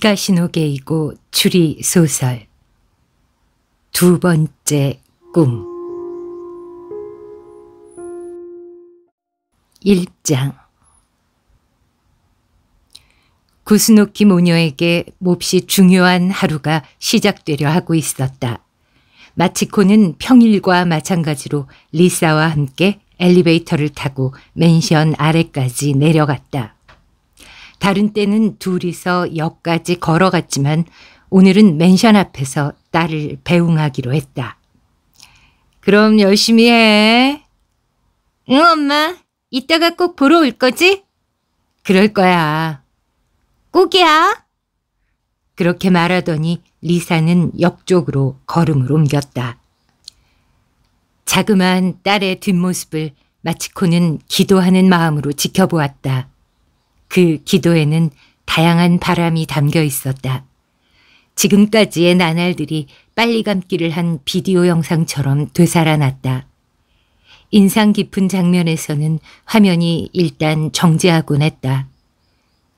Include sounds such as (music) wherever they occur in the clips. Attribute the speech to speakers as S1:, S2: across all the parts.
S1: 피가 신호계이고 추리 소설 두 번째 꿈 1장 구스노키 모녀에게 몹시 중요한 하루가 시작되려 하고 있었다. 마치코는 평일과 마찬가지로 리사와 함께 엘리베이터를 타고 맨션 아래까지 내려갔다. 다른 때는 둘이서 역까지 걸어갔지만 오늘은 맨션 앞에서 딸을 배웅하기로 했다. 그럼 열심히 해. 응, 엄마. 이따가 꼭 보러 올 거지? 그럴 거야. 꼭이야. 그렇게 말하더니 리사는 역쪽으로 걸음을 옮겼다. 자그마한 딸의 뒷모습을 마치코는 기도하는 마음으로 지켜보았다. 그 기도에는 다양한 바람이 담겨 있었다. 지금까지의 나날들이 빨리 감기를 한 비디오 영상처럼 되살아났다. 인상 깊은 장면에서는 화면이 일단 정지하곤 했다.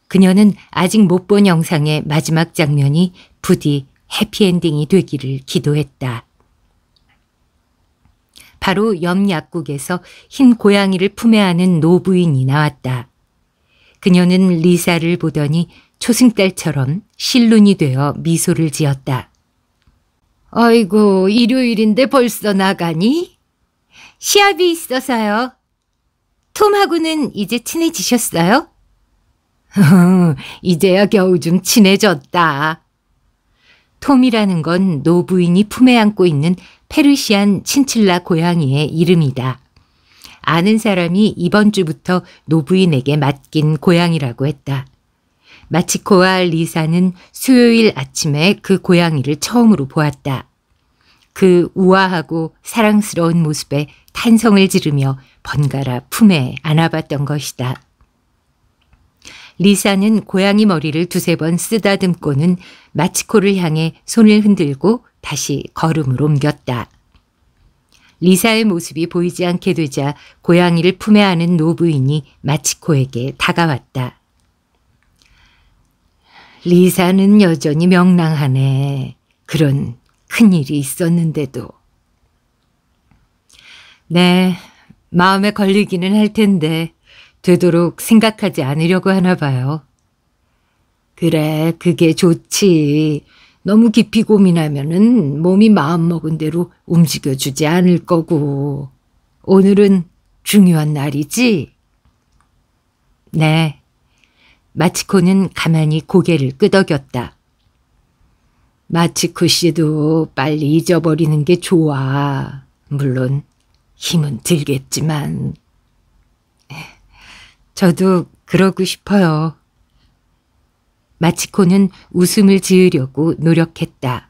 S1: 그녀는 아직 못 본 영상의 마지막 장면이 부디 해피엔딩이 되기를 기도했다. 바로 옆 약국에서 흰 고양이를 품에 안은 노부인이 나왔다. 그녀는 리사를 보더니 초승달처럼 실눈이 되어 미소를 지었다. 아이고, 일요일인데 벌써 나가니? 시합이 있어서요. 톰하고는 이제 친해지셨어요? (laughs) 이제야 겨우 좀 친해졌다. 톰이라는 건 노부인이 품에 안고 있는 페르시안 친칠라 고양이의 이름이다. 아는 사람이 이번 주부터 노부인에게 맡긴 고양이라고 했다. 마치코와 리사는 수요일 아침에 그 고양이를 처음으로 보았다. 그 우아하고 사랑스러운 모습에 탄성을 지르며 번갈아 품에 안아봤던 것이다. 리사는 고양이 머리를 두세 번 쓰다듬고는 마치코를 향해 손을 흔들고 다시 걸음을 옮겼다. 리사의 모습이 보이지 않게 되자 고양이를 품에 안은 노부인이 마치코에게 다가왔다. 리사는 여전히 명랑하네. 그런 큰일이 있었는데도. 네, 마음에 걸리기는 할 텐데 되도록 생각하지 않으려고 하나 봐요. 그래, 그게 좋지. 너무 깊이 고민하면은 몸이 마음먹은 대로 움직여주지 않을 거고. 오늘은 중요한 날이지? 네. 마치코는 가만히 고개를 끄덕였다. 마치코 씨도 빨리 잊어버리는 게 좋아. 물론 힘은 들겠지만. 저도 그러고 싶어요. 마치코는 웃음을 지으려고 노력했다.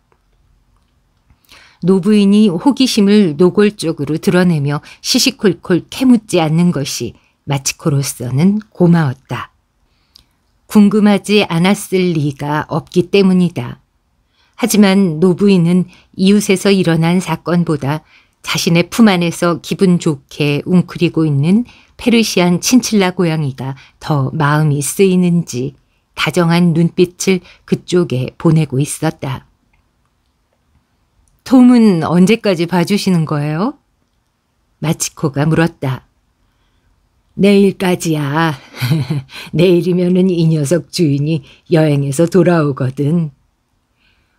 S1: 노부인이 호기심을 노골적으로 드러내며 시시콜콜 캐묻지 않는 것이 마치코로서는 고마웠다. 궁금하지 않았을 리가 없기 때문이다. 하지만 노부인은 이웃에서 일어난 사건보다 자신의 품 안에서 기분 좋게 웅크리고 있는 페르시안 친칠라 고양이가 더 마음이 쓰이는지 다정한 눈빛을 그쪽에 보내고 있었다. 톰은 언제까지 봐주시는 거예요? 마치코가 물었다. 내일까지야. (laughs) 내일이면이 녀석 주인이 여행에서 돌아오거든.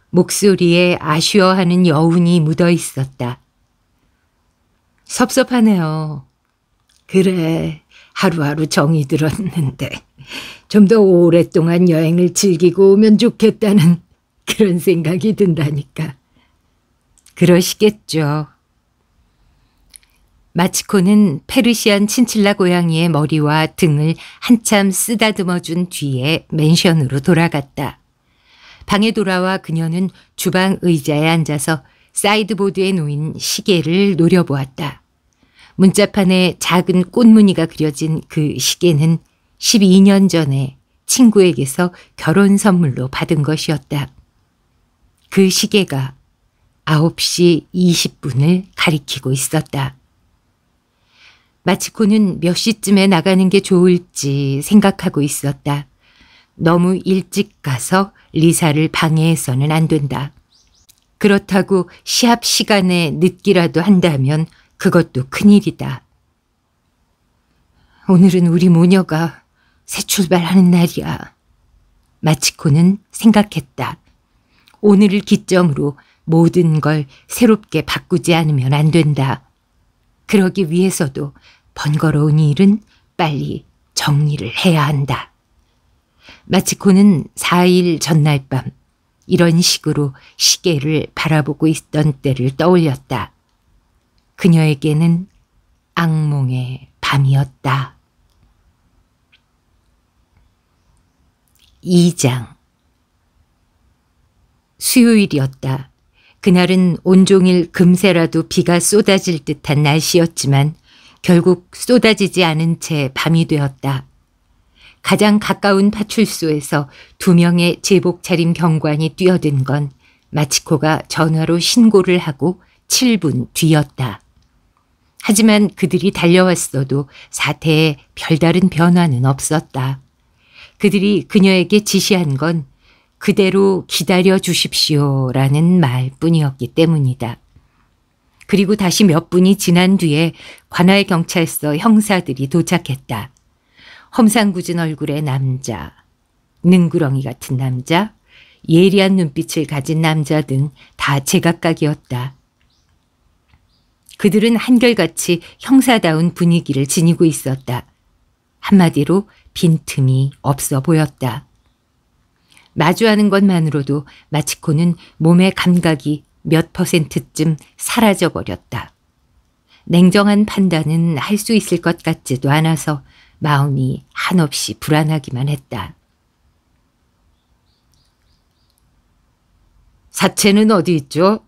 S1: 목소리에 아쉬워하는 여운이 묻어 있었다. 섭섭하네요. 그래. 하루하루 정이 들었는데 좀 더 오랫동안 여행을 즐기고 오면 좋겠다는 그런 생각이 든다니까. 그러시겠죠. 마치코는 페르시안 친칠라 고양이의 머리와 등을 한참 쓰다듬어 준 뒤에 맨션으로 돌아갔다. 방에 돌아와 그녀는 주방 의자에 앉아서 사이드보드에 놓인 시계를 노려보았다. 문자판에 작은 꽃무늬가 그려진 그 시계는 12년 전에 친구에게서 결혼 선물로 받은 것이었다. 그 시계가 9시 20분을 가리키고 있었다. 마치코는 몇 시쯤에 나가는 게 좋을지 생각하고 있었다. 너무 일찍 가서 리사를 방해해서는 안 된다. 그렇다고 시합 시간에 늦기라도 한다면 그것도 큰일이다. 오늘은 우리 모녀가 새 출발하는 날이야. 마치코는 생각했다. 오늘을 기점으로 모든 걸 새롭게 바꾸지 않으면 안 된다. 그러기 위해서도 번거로운 일은 빨리 정리를 해야 한다. 마치코는 4일 전날 밤 이런 식으로 시계를 바라보고 있던 때를 떠올렸다. 그녀에게는 악몽의 밤이었다. 2장 수요일이었다. 그날은 온종일 금세라도 비가 쏟아질 듯한 날씨였지만 결국 쏟아지지 않은 채 밤이 되었다. 가장 가까운 파출소에서 두 명의 제복 차림 경관이 뛰어든 건 마치코가 전화로 신고를 하고 7분 뒤였다. 하지만 그들이 달려왔어도 사태에 별다른 변화는 없었다. 그들이 그녀에게 지시한 건 그대로 기다려 주십시오 라는 말 뿐이었기 때문이다. 그리고 다시 몇 분이 지난 뒤에 관할 경찰서 형사들이 도착했다. 험상궂은 얼굴의 남자, 능구렁이 같은 남자, 예리한 눈빛을 가진 남자 등 다 제각각이었다. 그들은 한결같이 형사다운 분위기를 지니고 있었다. 한마디로 빈틈이 없어 보였다. 마주하는 것만으로도 마치코는 몸의 감각이 몇 퍼센트쯤 사라져버렸다. 냉정한 판단은 할 수 있을 것 같지도 않아서 마음이 한없이 불안하기만 했다. 사체는 어디 있죠?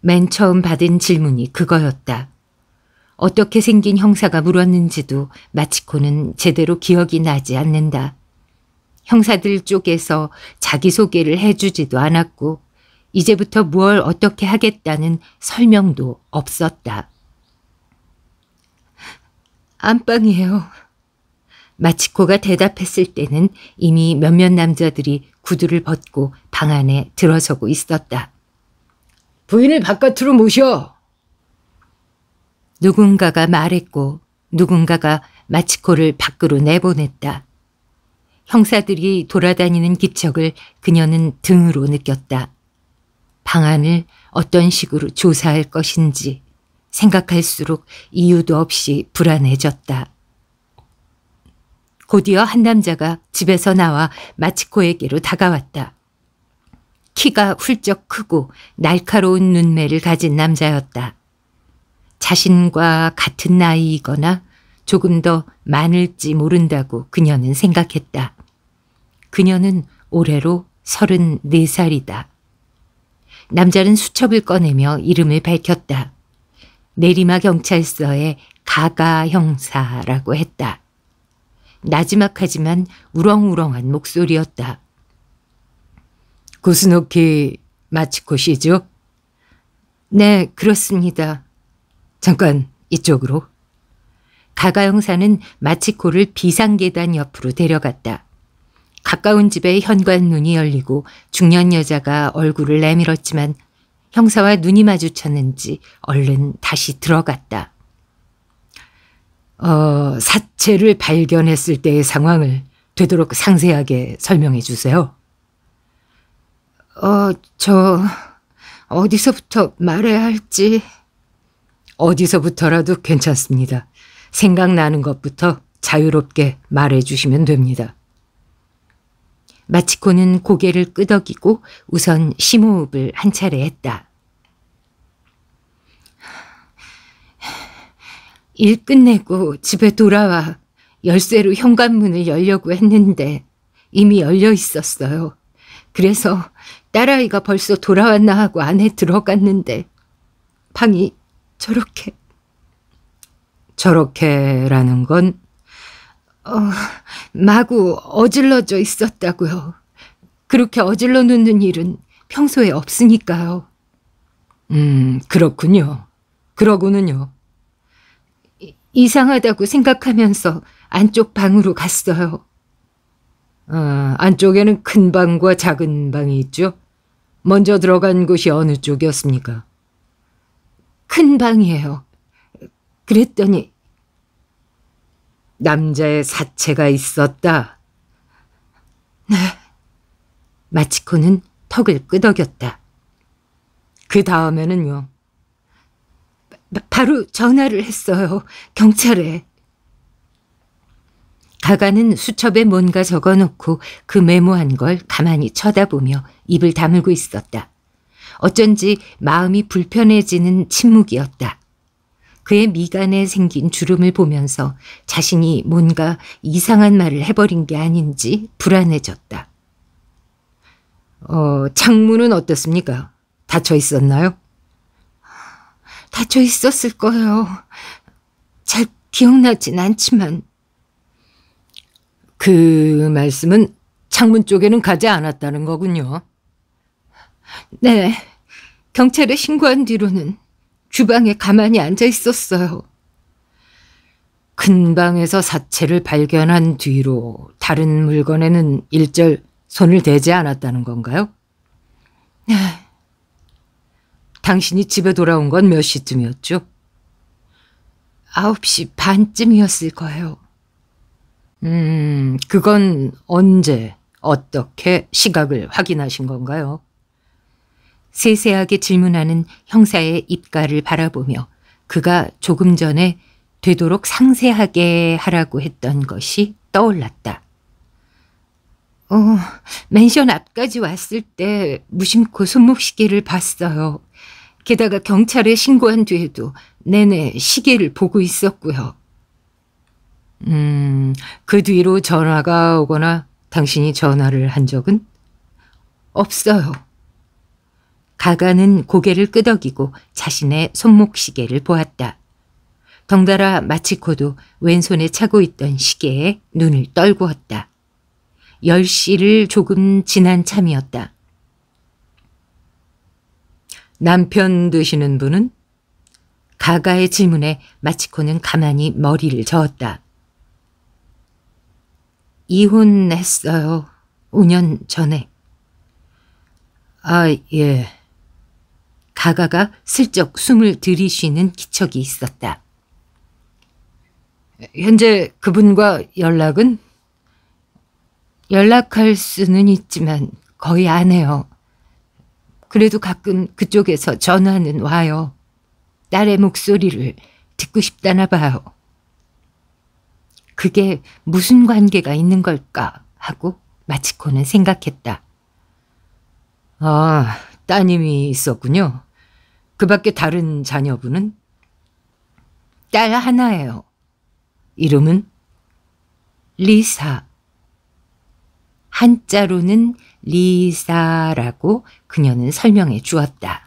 S1: 맨 처음 받은 질문이 그거였다. 어떻게 생긴 형사가 물었는지도 마치코는 제대로 기억이 나지 않는다. 형사들 쪽에서 자기소개를 해주지도 않았고 이제부터 뭘 어떻게 하겠다는 설명도 없었다. 안방이에요. 마치코가 대답했을 때는 이미 몇몇 남자들이 구두를 벗고 방 안에 들어서고 있었다. 부인을 바깥으로 모셔. 누군가가 말했고 누군가가 마치코를 밖으로 내보냈다. 형사들이 돌아다니는 기척을 그녀는 등으로 느꼈다. 방안을 어떤 식으로 조사할 것인지 생각할수록 이유도 없이 불안해졌다. 곧이어 한 남자가 집에서 나와 마치코에게로 다가왔다. 키가 훌쩍 크고 날카로운 눈매를 가진 남자였다. 자신과 같은 나이이거나 조금 더 많을지 모른다고 그녀는 생각했다. 그녀는 올해로 34살이다. 남자는 수첩을 꺼내며 이름을 밝혔다. 내리마 경찰서의 가가 형사라고 했다. 나지막하지만 우렁우렁한 목소리였다. 고스노키 마치코 씨죠? 네, 그렇습니다. 잠깐 이쪽으로. 가가 형사는 마치코를 비상계단 옆으로 데려갔다. 가까운 집에 현관 눈이 열리고 중년 여자가 얼굴을 내밀었지만 형사와 눈이 마주쳤는지 얼른 다시 들어갔다. 어, 사체를 발견했을 때의 상황을 되도록 상세하게 설명해 주세요. 어, 저, 어디서부터 말해야 할지. 어디서부터라도 괜찮습니다. 생각나는 것부터 자유롭게 말해 주시면 됩니다. 마치코는 고개를 끄덕이고 우선 심호흡을 한 차례 했다. 일 끝내고 집에 돌아와 열쇠로 현관문을 열려고 했는데 이미 열려 있었어요. 그래서 딸아이가 벌써 돌아왔나 하고 안에 들어갔는데 방이 저렇게 저렇게라는 건 어, 마구 어질러져 있었다고요. 그렇게 어질러 놓는 일은 평소에 없으니까요. 음, 그렇군요. 그러고는요. 이상하다고 생각하면서 안쪽 방으로 갔어요. 아, 안쪽에는 큰 방과 작은 방이 있죠? 먼저 들어간 곳이 어느 쪽이었습니까? 큰 방이에요. 그랬더니 남자의 사체가 있었다. 네. 마치코는 턱을 끄덕였다. 그 다음에는요. 바, 바로 전화를 했어요. 경찰에. 다가는 수첩에 뭔가 적어놓고 그 메모한 걸 가만히 쳐다보며 입을 다물고 있었다. 어쩐지 마음이 불편해지는 침묵이었다. 그의 미간에 생긴 주름을 보면서 자신이 뭔가 이상한 말을 해버린 게 아닌지 불안해졌다. 어, 창문은 어떻습니까? 닫혀 있었나요? 닫혀 있었을 거예요. 잘 기억나진 않지만 그 말씀은 창문 쪽에는 가지 않았다는 거군요. 네. 경찰에 신고한 뒤로는 주방에 가만히 앉아 있었어요. 큰 방에서 사체를 발견한 뒤로 다른 물건에는 일절 손을 대지 않았다는 건가요? 네. 당신이 집에 돌아온 건 몇 시쯤이었죠? 9시 반쯤이었을 거예요. 음, 그건 언제, 어떻게 시각을 확인하신 건가요? 세세하게 질문하는 형사의 입가를 바라보며 그가 조금 전에 되도록 상세하게 하라고 했던 것이 떠올랐다. 어, 맨션 앞까지 왔을 때 무심코 손목 시계를 봤어요. 게다가 경찰에 신고한 뒤에도 내내 시계를 보고 있었고요. 음, 그 뒤로 전화가 오거나 당신이 전화를 한 적은 없어요. 가가는 고개를 끄덕이고 자신의 손목시계를 보았다. 덩달아 마치코도 왼손에 차고 있던 시계에 눈을 떨구었다. 10시를 조금 지난 참이었다. 남편 되시는 분은? 가가의 질문에 마치코는 가만히 머리를 저었다. 이혼했어요. 5년 전에. 아, 예. 가가가 슬쩍 숨을 들이쉬는 기척이 있었다. 현재 그분과 연락은? 연락할 수는 있지만 거의 안 해요. 그래도 가끔 그쪽에서 전화는 와요. 딸의 목소리를 듣고 싶다나 봐요. 그게 무슨 관계가 있는 걸까 하고 마치코는 생각했다. 아, 따님이 있었군요. 그 밖에 다른 자녀분은? 딸 하나예요. 이름은? 리사. 한자로는 리사라고 그녀는 설명해 주었다.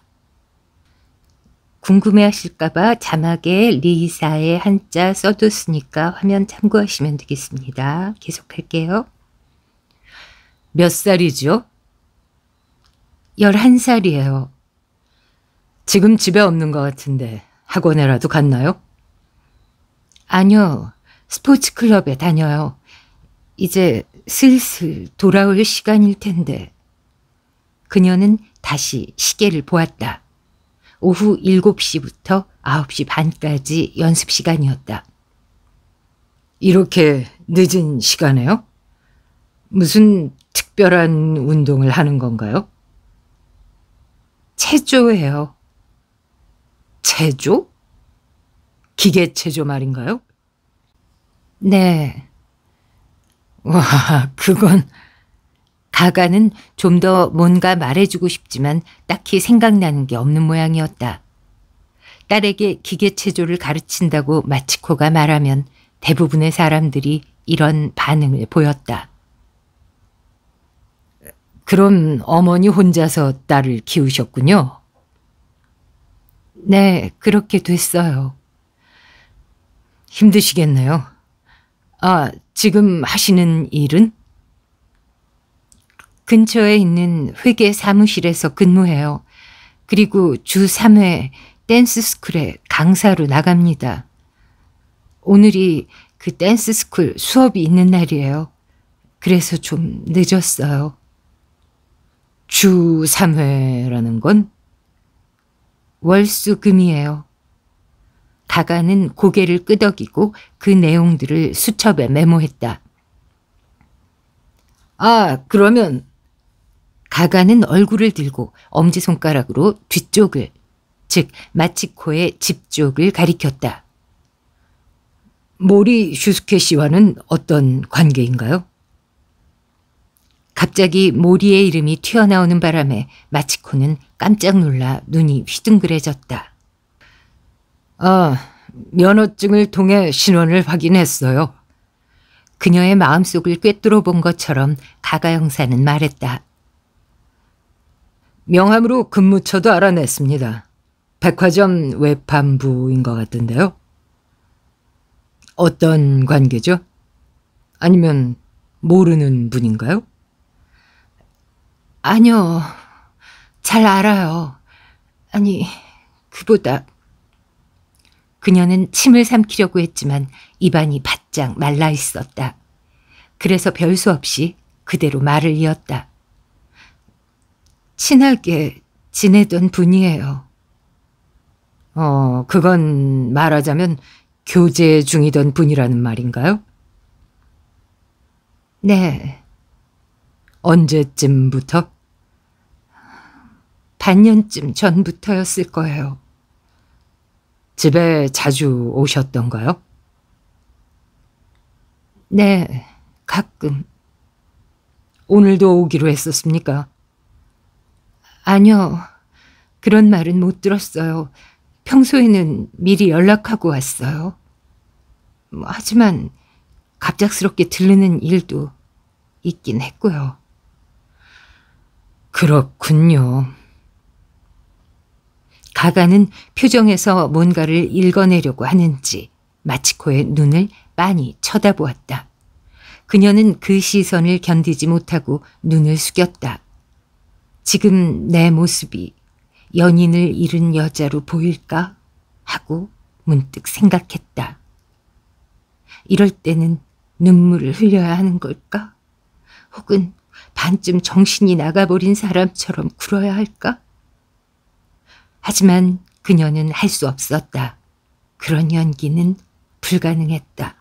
S1: 궁금해하실까봐 자막에 리사의 한자 써뒀으니까 화면 참고하시면 되겠습니다. 계속할게요. 몇 살이죠? 11살이에요. 지금 집에 없는 것 같은데 학원에라도 갔나요? 아니요. 스포츠 클럽에 다녀요. 이제 슬슬 돌아올 시간일 텐데. 그녀는 다시 시계를 보았다. 오후 7시부터 9시 반까지 연습 시간이었다. 이렇게 늦은 시간에요? 무슨 특별한 운동을 하는 건가요? 체조예요. 체조? 기계 체조 말인가요? 네. 와, 그건 가가는 좀 더 뭔가 말해주고 싶지만 딱히 생각나는 게 없는 모양이었다. 딸에게 기계체조를 가르친다고 마치코가 말하면 대부분의 사람들이 이런 반응을 보였다. 그럼 어머니 혼자서 딸을 키우셨군요. 네, 그렇게 됐어요. 힘드시겠네요. 아, 지금 하시는 일은? 근처에 있는 회계 사무실에서 근무해요. 그리고 주 3회 댄스 스쿨에 강사로 나갑니다. 오늘이 그 댄스 스쿨 수업이 있는 날이에요. 그래서 좀 늦었어요. 주 3회라는 건 월수금이에요. 가가는 고개를 끄덕이고 그 내용들을 수첩에 메모했다. 아, 그러면 가가는 얼굴을 들고 엄지손가락으로 뒤쪽을, 즉 마치 코의 집쪽을 가리켰다. 모리 슈스케 씨와는 어떤 관계인가요? 갑자기 모리의 이름이 튀어나오는 바람에 마치코는 깜짝 놀라 눈이 휘둥그레졌다. 아, 면허증을 통해 신원을 확인했어요. 그녀의 마음속을 꿰뚫어 본 것처럼 가가 형사는 말했다. 명함으로 근무처도 알아냈습니다. 백화점 외판부인 것 같던데요. 어떤 관계죠? 아니면 모르는 분인가요? 아니요. 잘 알아요. 아니, 그보다 그녀는 침을 삼키려고 했지만 입안이 바짝 말라 있었다. 그래서 별수 없이 그대로 말을 이었다. 친하게 지내던 분이에요. 어, 그건 말하자면 교제 중이던 분이라는 말인가요? 네. 언제쯤부터? 반년쯤 전부터였을 거예요. 집에 자주 오셨던가요? 네, 가끔. 오늘도 오기로 했었습니까? 아니요. 그런 말은 못 들었어요. 평소에는 미리 연락하고 왔어요. 뭐, 하지만 갑작스럽게 들르는 일도 있긴 했고요. 그렇군요. 가가는 표정에서 뭔가를 읽어내려고 하는지 마치코의 눈을 빤히 쳐다보았다. 그녀는 그 시선을 견디지 못하고 눈을 숙였다. 지금 내 모습이 연인을 잃은 여자로 보일까 하고 문득 생각했다. 이럴 때는 눈물을 흘려야 하는 걸까? 혹은 반쯤 정신이 나가버린 사람처럼 굴어야 할까? 하지만 그녀는 할 수 없었다. 그런 연기는 불가능했다.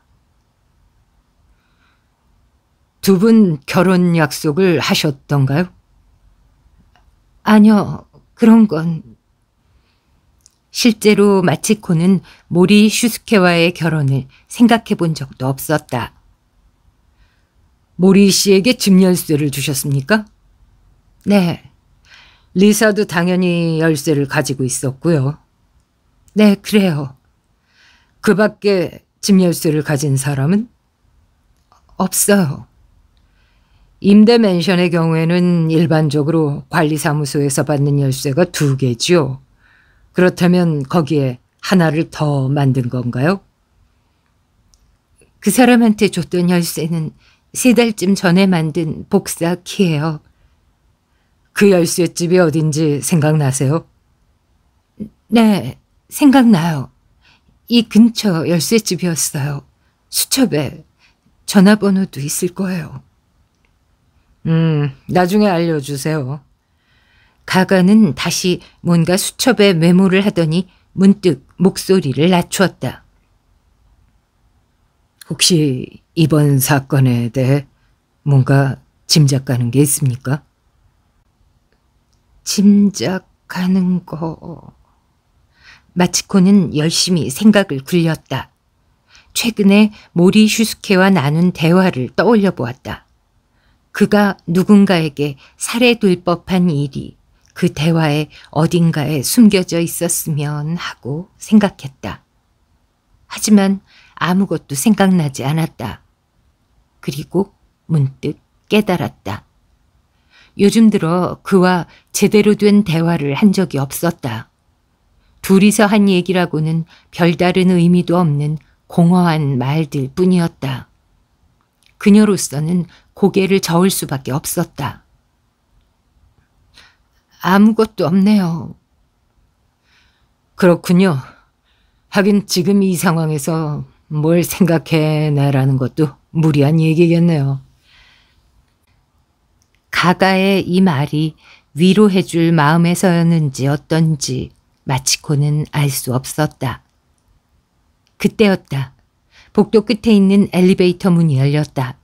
S1: 두 분 결혼 약속을 하셨던가요? 아니요, 그런 건. 실제로 마치코는 모리 슈스케와의 결혼을 생각해 본 적도 없었다. 모리 씨에게 집 열쇠를 주셨습니까? 네. 리사도 당연히 열쇠를 가지고 있었고요. 네, 그래요. 그 밖에 집 열쇠를 가진 사람은? 없어요. 임대 맨션의 경우에는 일반적으로 관리사무소에서 받는 열쇠가 두 개지요. 그렇다면 거기에 하나를 더 만든 건가요? 그 사람한테 줬던 열쇠는 세 달쯤 전에 만든 복사 키예요. 그 열쇠집이 어딘지 생각나세요? 네, 생각나요. 이 근처 열쇠집이었어요. 수첩에 전화번호도 있을 거예요. 음, 나중에 알려주세요. 가가는 다시 뭔가 수첩에 메모를 하더니 문득 목소리를 낮추었다. 혹시 이번 사건에 대해 뭔가 짐작가는 게 있습니까? 짐작가는 거... 마치코는 열심히 생각을 굴렸다. 최근에 모리 슈스케와 나눈 대화를 떠올려 보았다. 그가 누군가에게 살해될 법한 일이 그대화에 어딘가에 숨겨져 있었으면 하고 생각했다. 하지만 아무것도 생각나지 않았다. 그리고 문득 깨달았다. 요즘 들어 그와 제대로 된 대화를 한 적이 없었다. 둘이서 한 얘기라고는 별다른 의미도 없는 공허한 말들 뿐이었다. 그녀로서는 고개를 저을 수밖에 없었다. 아무것도 없네요. 그렇군요. 하긴 지금 이 상황에서 뭘 생각해내라는 것도 무리한 얘기겠네요. 가가의 이 말이 위로해줄 마음에서였는지 어떤지 마치코는 알 수 없었다. 그때였다. 복도 끝에 있는 엘리베이터 문이 열렸다.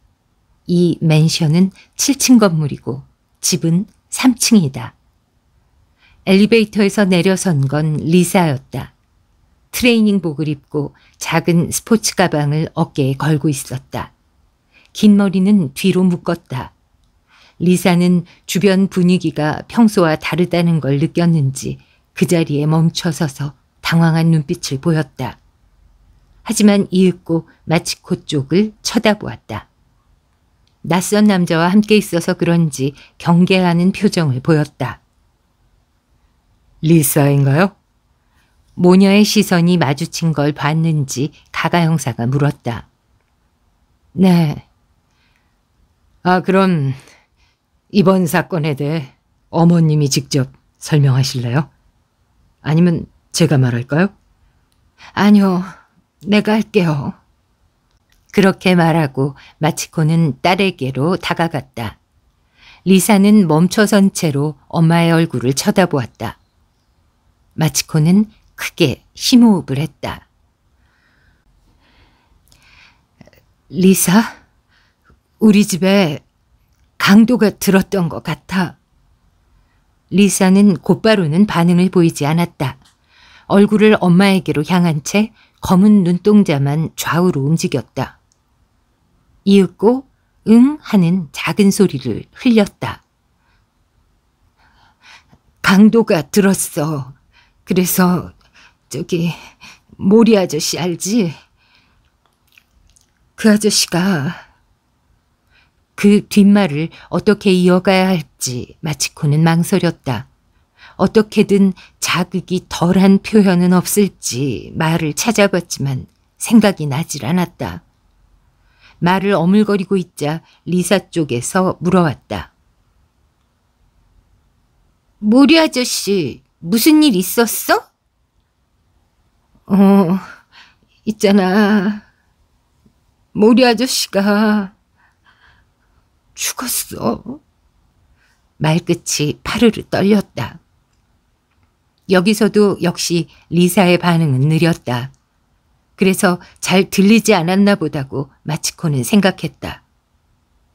S1: 이 맨션은 7층 건물이고 집은 3층이다. 엘리베이터에서 내려선 건 리사였다. 트레이닝복을 입고 작은 스포츠 가방을 어깨에 걸고 있었다. 긴 머리는 뒤로 묶었다. 리사는 주변 분위기가 평소와 다르다는 걸 느꼈는지 그 자리에 멈춰서서 당황한 눈빛을 보였다. 하지만 이윽고 마치코 쪽을 쳐다보았다. 낯선 남자와 함께 있어서 그런지 경계하는 표정을 보였다. 리사인가요? 모녀의 시선이 마주친 걸 봤는지 가가 형사가 물었다. 네. 아, 그럼 이번 사건에 대해 어머님이 직접 설명하실래요? 아니면 제가 말할까요? 아니요, 내가 할게요. 그렇게 말하고 마치코는 딸에게로 다가갔다. 리사는 멈춰선 채로 엄마의 얼굴을 쳐다보았다. 마치코는 크게 심호흡을 했다. 리사, 우리 집에 강도가 들었던 것 같아. 리사는 곧바로는 반응을 보이지 않았다. 얼굴을 엄마에게로 향한 채 검은 눈동자만 좌우로 움직였다. 이윽고 응 하는 작은 소리를 흘렸다. 강도가 들었어. 그래서 저기 모리 아저씨 알지? 그 아저씨가 그 뒷말을 어떻게 이어가야 할지 마치코는 망설였다. 어떻게든 자극이 덜한 표현은 없을지 말을 찾아봤지만 생각이 나질 않았다. 말을 어물거리고 있자 리사 쪽에서 물어왔다. 모리 아저씨, 무슨 일 있었어? 어, 있잖아. 모리 아저씨가 죽었어. 말끝이 파르르 떨렸다. 여기서도 역시 리사의 반응은 느렸다. 그래서 잘 들리지 않았나 보다고 마치코는 생각했다.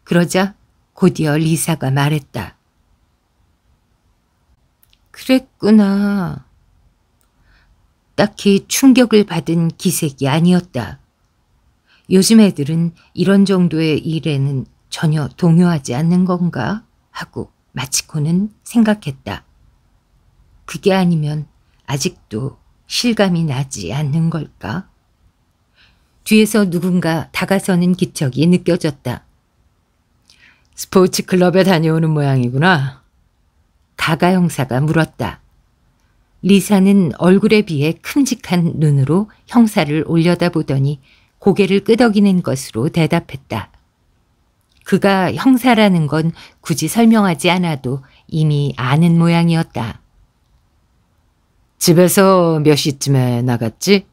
S1: 그러자 곧이어 리사가 말했다. 그랬구나. 딱히 충격을 받은 기색이 아니었다. 요즘 애들은 이런 정도의 일에는 전혀 동요하지 않는 건가 하고 마치코는 생각했다. 그게 아니면 아직도 실감이 나지 않는 걸까? 뒤에서 누군가 다가서는 기척이 느껴졌다. 스포츠 클럽에 다녀오는 모양이구나. 가가 형사가 물었다. 리사는 얼굴에 비해 큼직한 눈으로 형사를 올려다보더니 고개를 끄덕이는 것으로 대답했다. 그가 형사라는 건 굳이 설명하지 않아도 이미 아는 모양이었다. 집에서 몇 시쯤에 나갔지?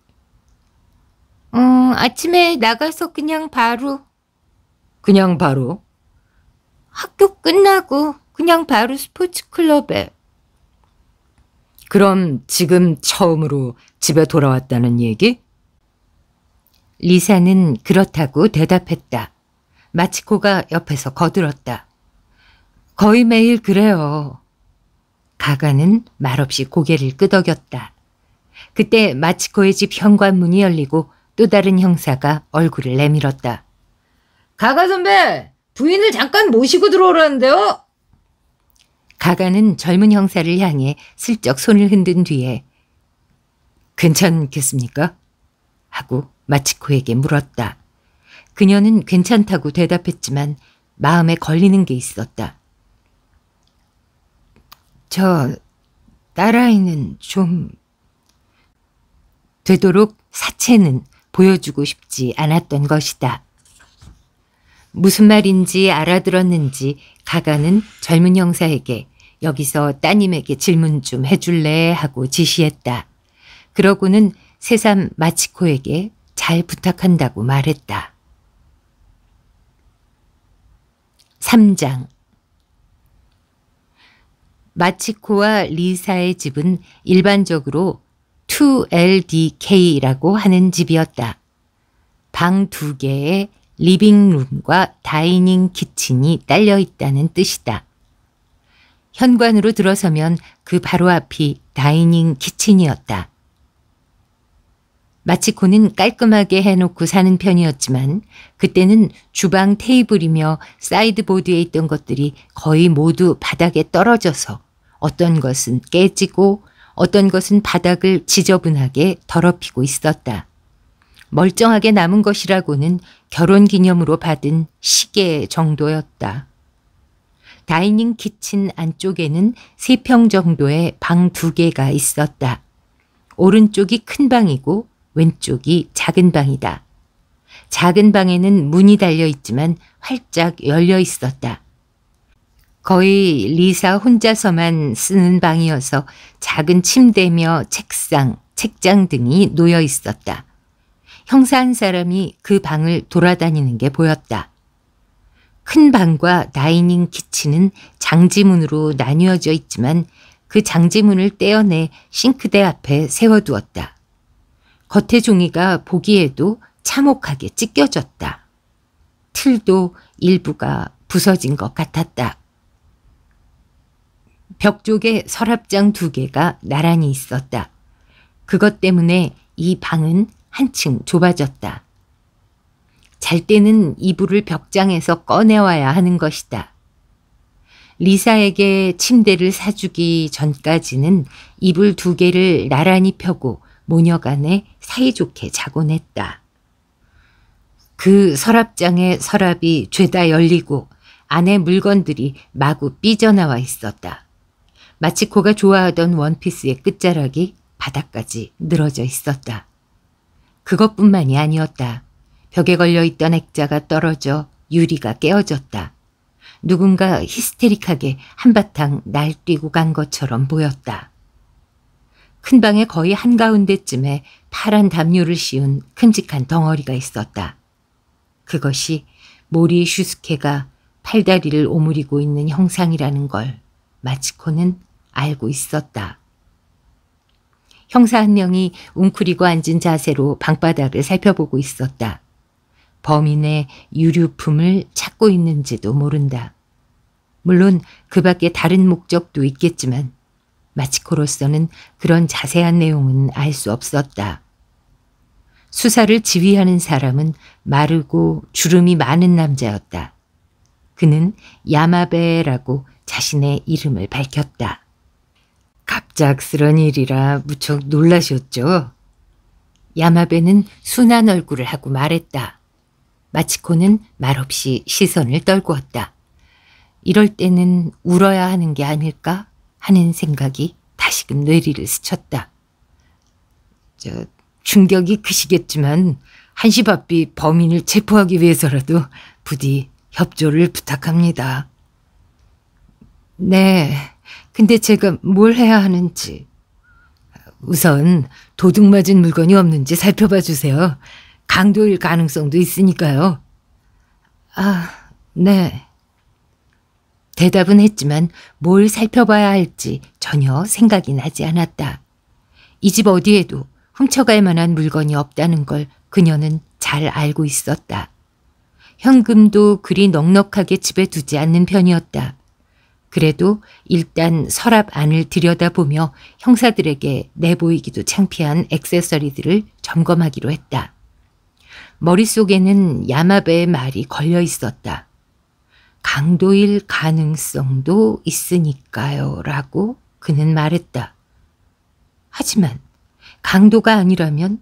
S1: 음, 아침에 나가서 그냥 바로. 그냥 바로? 학교 끝나고 그냥 바로 스포츠 클럽에. 그럼 지금 처음으로 집에 돌아왔다는 얘기? 리사는 그렇다고 대답했다. 마치코가 옆에서 거들었다. 거의 매일 그래요. 가가는 말없이 고개를 끄덕였다. 그때 마치코의 집 현관문이 열리고 또 다른 형사가 얼굴을 내밀었다. 가가 선배, 부인을 잠깐 모시고 들어오라는데요. 가가는 젊은 형사를 향해 슬쩍 손을 흔든 뒤에 괜찮겠습니까? 하고 마치코에게 물었다. 그녀는 괜찮다고 대답했지만 마음에 걸리는 게 있었다. 저 딸아이는 좀 되도록 사체는 보여주고 싶지 않았던 것이다. 무슨 말인지 알아들었는지 가가는 젊은 형사에게 여기서 따님에게 질문 좀 해줄래 하고 지시했다. 그러고는 새삼 마치코에게 잘 부탁한다고 말했다. 3장 마치코와 리사의 집은 일반적으로 2LDK라고 하는 집이었다. 방 두 개에 리빙룸과 다이닝 키친이 딸려 있다는 뜻이다. 현관으로 들어서면 그 바로 앞이 다이닝 키친이었다. 마치코는 깔끔하게 해놓고 사는 편이었지만 그때는 주방 테이블이며 사이드보드에 있던 것들이 거의 모두 바닥에 떨어져서 어떤 것은 깨지고 어떤 것은 바닥을 지저분하게 더럽히고 있었다. 멀쩡하게 남은 것이라고는 결혼 기념으로 받은 시계 정도였다. 다이닝 키친 안쪽에는 세 평 정도의 방 두 개가 있었다. 오른쪽이 큰 방이고 왼쪽이 작은 방이다. 작은 방에는 문이 달려 있지만 활짝 열려 있었다. 거의 리사 혼자서만 쓰는 방이어서 작은 침대며 책상, 책장 등이 놓여 있었다. 형사 한 사람이 그 방을 돌아다니는 게 보였다. 큰 방과 다이닝 키친은 장지문으로 나뉘어져 있지만 그 장지문을 떼어내 싱크대 앞에 세워두었다. 겉의 종이가 보기에도 참혹하게 찢겨졌다. 틀도 일부가 부서진 것 같았다. 벽 쪽에 서랍장 두 개가 나란히 있었다. 그것 때문에 이 방은 한층 좁아졌다. 잘 때는 이불을 벽장에서 꺼내와야 하는 것이다. 리사에게 침대를 사주기 전까지는 이불 두 개를 나란히 펴고 모녀간에 사이좋게 자곤 했다. 그 서랍장의 서랍이 죄다 열리고 안에 물건들이 마구 삐져나와 있었다. 마치코가 좋아하던 원피스의 끝자락이 바닥까지 늘어져 있었다. 그것뿐만이 아니었다. 벽에 걸려 있던 액자가 떨어져 유리가 깨어졌다. 누군가 히스테릭하게 한바탕 날뛰고 간 것처럼 보였다. 큰 방의 거의 한가운데쯤에 파란 담요를 씌운 큼직한 덩어리가 있었다. 그것이 모리 슈스케가 팔다리를 오므리고 있는 형상이라는 걸 마치코는 알고 있었다. 형사 한 명이 웅크리고 앉은 자세로 방바닥을 살펴보고 있었다. 범인의 유류품을 찾고 있는지도 모른다. 물론 그 밖에 다른 목적도 있겠지만 마치코로서는 그런 자세한 내용은 알 수 없었다. 수사를 지휘하는 사람은 마르고 주름이 많은 남자였다. 그는 야마베라고 자신의 이름을 밝혔다. 갑작스런 일이라 무척 놀라셨죠? 야마베는 순한 얼굴을 하고 말했다. 마치코는 말없이 시선을 떨구었다. 이럴 때는 울어야 하는 게 아닐까 하는 생각이 다시금 뇌리를 스쳤다. 저 충격이 크시겠지만 한시바삐 범인을 체포하기 위해서라도 부디 협조를 부탁합니다. 네. 근데 제가 뭘 해야 하는지. 우선 도둑 맞은 물건이 없는지 살펴봐 주세요. 강도일 가능성도 있으니까요. 아, 네. 대답은 했지만 뭘 살펴봐야 할지 전혀 생각이 나지 않았다. 이 집 어디에도 훔쳐갈 만한 물건이 없다는 걸 그녀는 잘 알고 있었다. 현금도 그리 넉넉하게 집에 두지 않는 편이었다. 그래도 일단 서랍 안을 들여다보며 형사들에게 내보이기도 창피한 액세서리들을 점검하기로 했다. 머릿속에는 야마베의 말이 걸려 있었다. 강도일 가능성도 있으니까요 라고 그는 말했다. 하지만 강도가 아니라면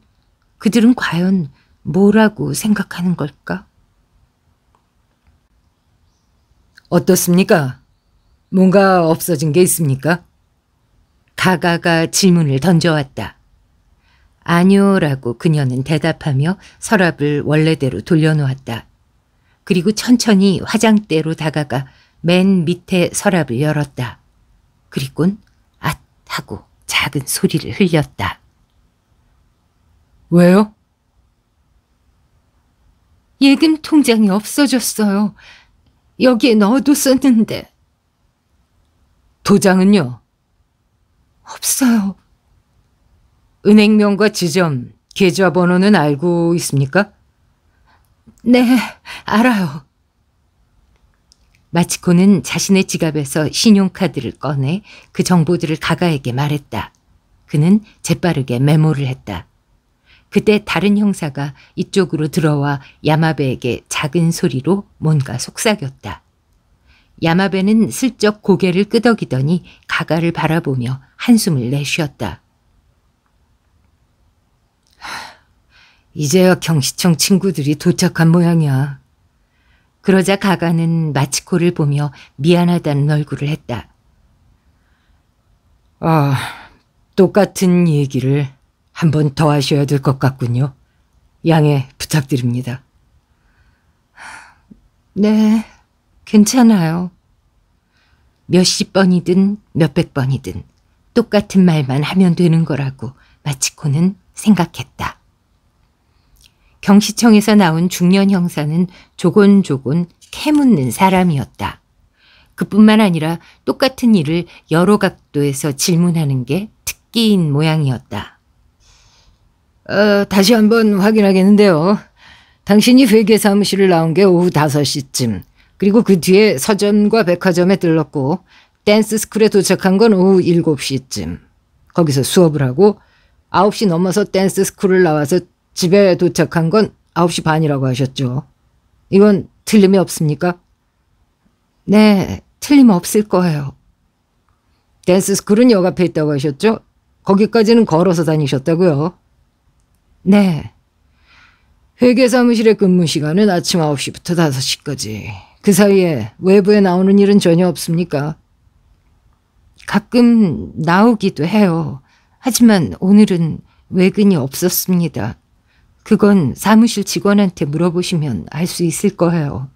S1: 그들은 과연 뭐라고 생각하는 걸까? 어떻습니까? 뭔가 없어진 게 있습니까? 가가가 질문을 던져왔다. 아니요라고 그녀는 대답하며 서랍을 원래대로 돌려놓았다. 그리고 천천히 화장대로 다가가 맨 밑에 서랍을 열었다. 그리곤 앗 하고 작은 소리를 흘렸다. 왜요? 예금 통장이 없어졌어요. 여기에 넣어뒀었는데. 도장은요? 없어요. 은행명과 지점, 계좌번호는 알고 있습니까? 네, 알아요. 마치코는 자신의 지갑에서 신용카드를 꺼내 그 정보들을 가가에게 말했다. 그는 재빠르게 메모를 했다. 그때 다른 형사가 이쪽으로 들어와 야마베에게 작은 소리로 뭔가 속삭였다. 야마베는 슬쩍 고개를 끄덕이더니 가가를 바라보며 한숨을 내쉬었다. 이제야 경시청 친구들이 도착한 모양이야. 그러자 가가는 마치코를 보며 미안하다는 얼굴을 했다. 아, 똑같은 얘기를 한 번 더 하셔야 될 것 같군요. 양해 부탁드립니다. 네, 괜찮아요. 몇십 번이든 몇백 번이든 똑같은 말만 하면 되는 거라고 마치코는 생각했다. 경시청에서 나온 중년 형사는 조곤조곤 캐묻는 사람이었다. 그뿐만 아니라 똑같은 일을 여러 각도에서 질문하는 게 특기인 모양이었다. 어, 다시 한번 확인하겠는데요. 당신이 회계 사무실을 나온 게 오후 5시쯤 그리고 그 뒤에 서점과 백화점에 들렀고 댄스 스쿨에 도착한 건 오후 7시쯤. 거기서 수업을 하고 9시 넘어서 댄스 스쿨을 나와서 집에 도착한 건 9시 반이라고 하셨죠. 이건 틀림이 없습니까? 네, 틀림없을 거예요. 댄스 스쿨은 역 앞에 있다고 하셨죠? 거기까지는 걸어서 다니셨다고요? 네. 회계 사무실의 근무 시간은 아침 9시부터 5시까지. 그 사이에 외부에 나오는 일은 전혀 없습니까? 가끔 나오기도 해요. 하지만 오늘은 외근이 없었습니다. 그건 사무실 직원한테 물어보시면 알 수 있을 거예요.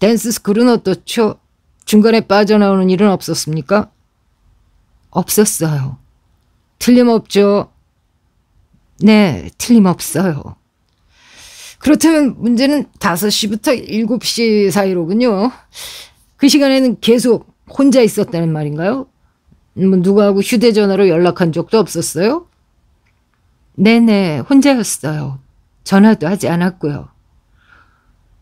S1: 댄스 스쿨은 어떻죠? 중간에 빠져나오는 일은 없었습니까? 없었어요. 틀림없죠? 네, 틀림없어요. 그렇다면 문제는 5시부터 7시 사이로군요. 그 시간에는 계속 혼자 있었다는 말인가요? 뭐 누구하고 휴대전화로 연락한 적도 없었어요? 네네, 혼자였어요. 전화도 하지 않았고요.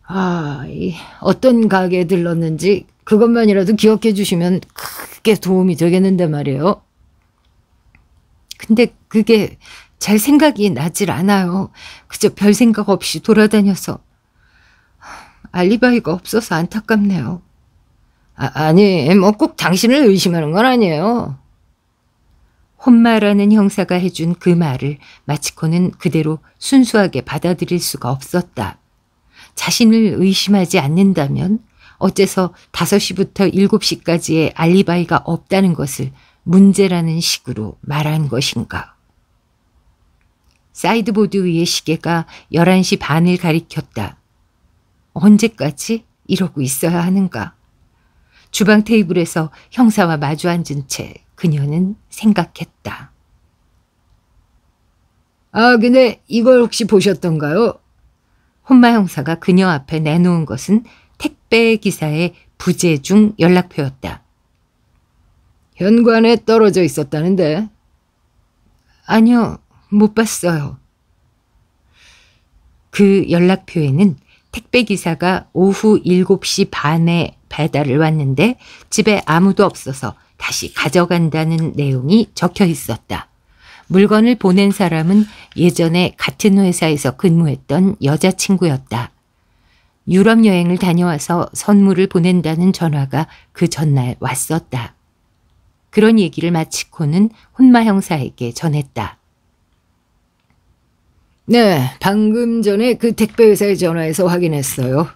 S1: 아, 이 어떤 가게에 들렀는지 그것만이라도 기억해 주시면 크게 도움이 되겠는데 말이에요. 근데 그게 잘 생각이 나질 않아요. 그저 별 생각 없이 돌아다녀서. 알리바이가 없어서 안타깝네요. 아, 니뭐 꼭 당신을 의심하는 건 아니에요. 혼마라는 형사가 해준 그 말을 마치코는 그대로 순수하게 받아들일 수가 없었다. 자신을 의심하지 않는다면 어째서 5시부터 7시까지의 알리바이가 없다는 것을 문제라는 식으로 말한 것인가. 사이드보드 위의 시계가 11시 반을 가리켰다. 언제까지 이러고 있어야 하는가? 주방 테이블에서 형사와 마주 앉은 채 그녀는 생각했다. 아, 근데 이걸 혹시 보셨던가요? 혼마 형사가 그녀 앞에 내놓은 것은 택배 기사의 부재 중 연락표였다. 현관에 떨어져 있었다는데? 아니요, 못 봤어요. 그 연락표에는 택배기사가 오후 7시 반에 배달을 왔는데 집에 아무도 없어서 다시 가져간다는 내용이 적혀 있었다. 물건을 보낸 사람은 예전에 같은 회사에서 근무했던 여자친구였다. 유럽 여행을 다녀와서 선물을 보낸다는 전화가 그 전날 왔었다. 그런 얘기를 마치코는 혼마 형사에게 전했다. 네, 방금 전에 그 택배 회사에 전화해서 확인했어요.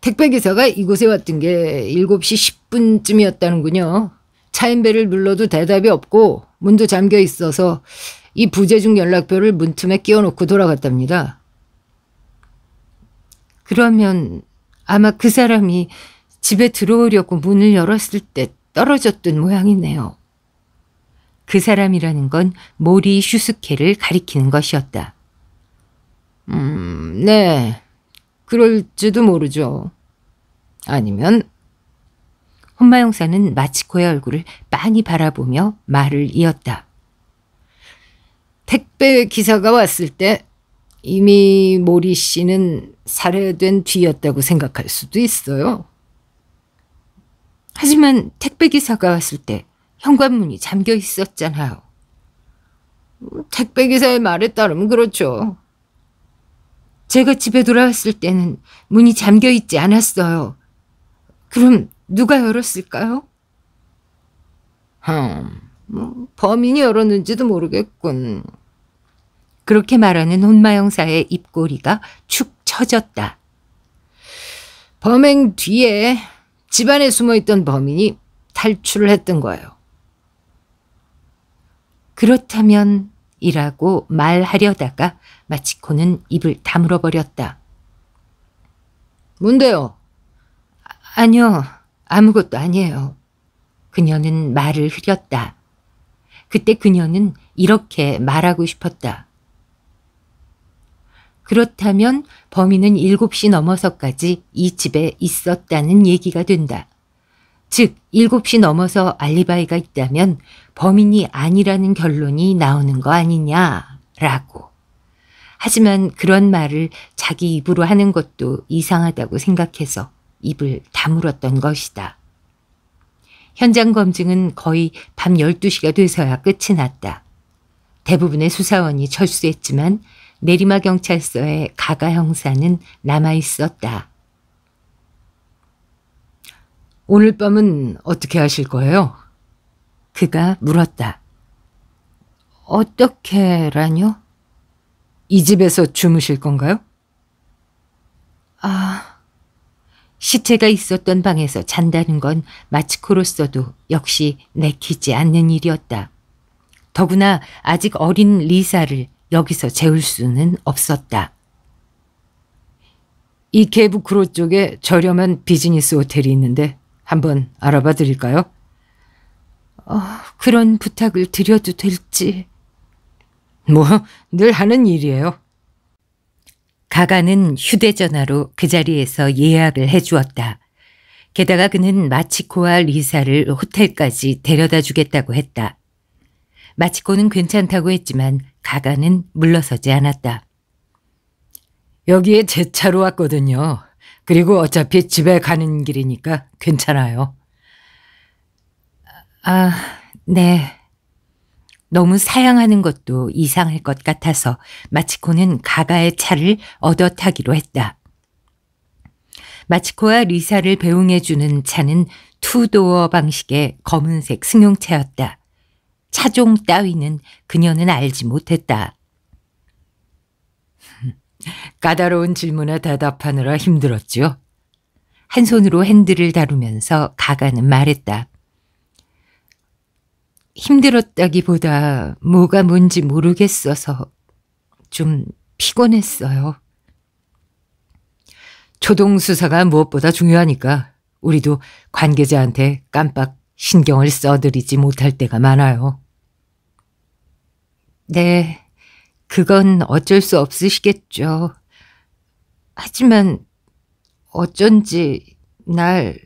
S1: 택배 기사가 이곳에 왔던 게 7시 10분쯤이었다는군요. 차인배를 눌러도 대답이 없고 문도 잠겨 있어서 이 부재중 연락표를 문틈에 끼워놓고 돌아갔답니다. 그러면 아마 그 사람이 집에 들어오려고 문을 열었을 때 떨어졌던 모양이네요. 그 사람이라는 건 모리 슈스케를 가리키는 것이었다. 음, 네. 그럴지도 모르죠. 아니면 혼마 형사는 마치코의 얼굴을 빤히 바라보며 말을 이었다. 택배 기사가 왔을 때 이미 모리 씨는 살해된 뒤였다고 생각할 수도 있어요. 하지만 택배 기사가 왔을 때 현관문이 잠겨 있었잖아요. 음, 택배 기사의 말에 따르면 그렇죠. 제가 집에 돌아왔을 때는 문이 잠겨 있지 않았어요. 그럼 누가 열었을까요? 흠, 뭐 범인이 열었는지도 모르겠군. 그렇게 말하는 혼마 형사의 입꼬리가 축 처졌다. 범행 뒤에 집안에 숨어있던 범인이 탈출을 했던 거예요. 그렇다면 이라고 말하려다가 마치코는 입을 다물어 버렸다. 뭔데요? 아, 아니요. 아무것도 아니에요. 그녀는 말을 흐렸다. 그때 그녀는 이렇게 말하고 싶었다. 그렇다면 범인은 7시 넘어서까지 이 집에 있었다는 얘기가 된다. 즉, 7시 넘어서 알리바이가 있다면 범인이 아니라는 결론이 나오는 거 아니냐라고. 하지만 그런 말을 자기 입으로 하는 것도 이상하다고 생각해서 입을 다물었던 것이다. 현장 검증은 거의 밤 12시가 돼서야 끝이 났다. 대부분의 수사원이 철수했지만 내리마 경찰서의 가가 형사는 남아 있었다. 오늘 밤은 어떻게 하실 거예요? 그가 물었다. 어떻게라뇨? 이 집에서 주무실 건가요? 아, 시체가 있었던 방에서 잔다는 건마츠코로서도 역시 내키지 않는 일이었다. 더구나 아직 어린 리사를 여기서 재울 수는 없었다. 이케부크로 쪽에 저렴한 비즈니스 호텔이 있는데 한번 알아봐 드릴까요? 어, 그런 부탁을 드려도 될지. 뭐, 늘 하는 일이에요. 가가는 휴대전화로 그 자리에서 예약을 해주었다. 게다가 그는 마치코와 리사를 호텔까지 데려다 주겠다고 했다. 마치코는 괜찮다고 했지만 가가는 물러서지 않았다. 여기에 제 차로 왔거든요. 그리고 어차피 집에 가는 길이니까 괜찮아요. 아, 네. 너무 사양하는 것도 이상할 것 같아서 마치코는 가가의 차를 얻어 타기로 했다. 마치코와 리사를 배웅해주는 차는 투도어 방식의 검은색 승용차였다. 차종 따위는 그녀는 알지 못했다. (laughs) 까다로운 질문에 대답하느라 힘들었지요. 한 손으로 핸들을 다루면서 가가는 말했다. 힘들었다기보다 뭐가 뭔지 모르겠어서 좀 피곤했어요. 초동 수사가 무엇보다 중요하니까 우리도 관계자한테 깜빡 신경을 써드리지 못할 때가 많아요. 네, 그건 어쩔 수 없으시겠죠. 하지만 어쩐지 날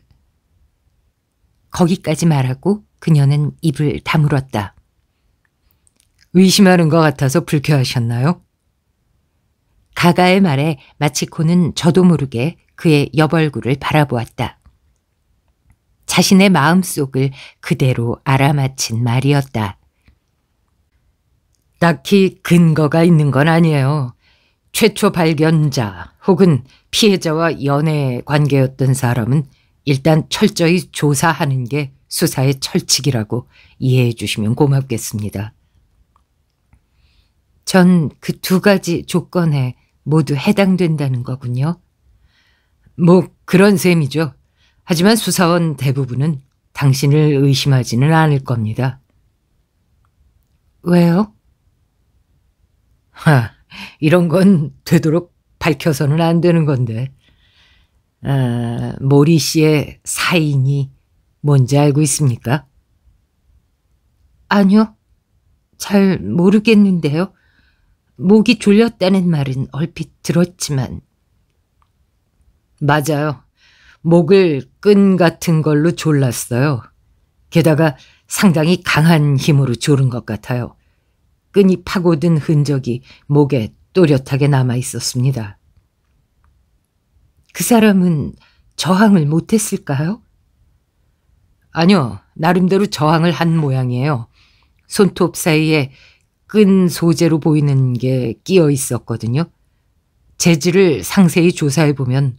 S1: 거기까지 말하고 그녀는 입을 다물었다. 의심하는 것 같아서 불쾌하셨나요? 가가의 말에 마치코는 저도 모르게 그의 여벌구를 바라보았다. 자신의 마음속을 그대로 알아맞힌 말이었다. 딱히 근거가 있는 건 아니에요. 최초 발견자 혹은 피해자와 연애 관계였던 사람은 일단 철저히 조사하는 게 수사의 철칙이라고 이해해 주시면 고맙겠습니다. 전 그 두 가지 조건에 모두 해당된다는 거군요. 뭐 그런 셈이죠. 하지만 수사원 대부분은 당신을 의심하지는 않을 겁니다. 왜요? 하, 이런 건 되도록 밝혀서는 안 되는 건데. 아, 모리 씨의 사인이 뭔지 알고 있습니까? 아니요. 잘 모르겠는데요. 목이 졸렸다는 말은 얼핏 들었지만. 맞아요. 목을 끈 같은 걸로 졸랐어요. 게다가 상당히 강한 힘으로 졸은 것 같아요. 끈이 파고든 흔적이 목에 또렷하게 남아 있었습니다. 그 사람은 저항을 못했을까요? 아니요, 나름대로 저항을 한 모양이에요. 손톱 사이에 끈 소재로 보이는 게 끼어 있었거든요. 재질을 상세히 조사해 보면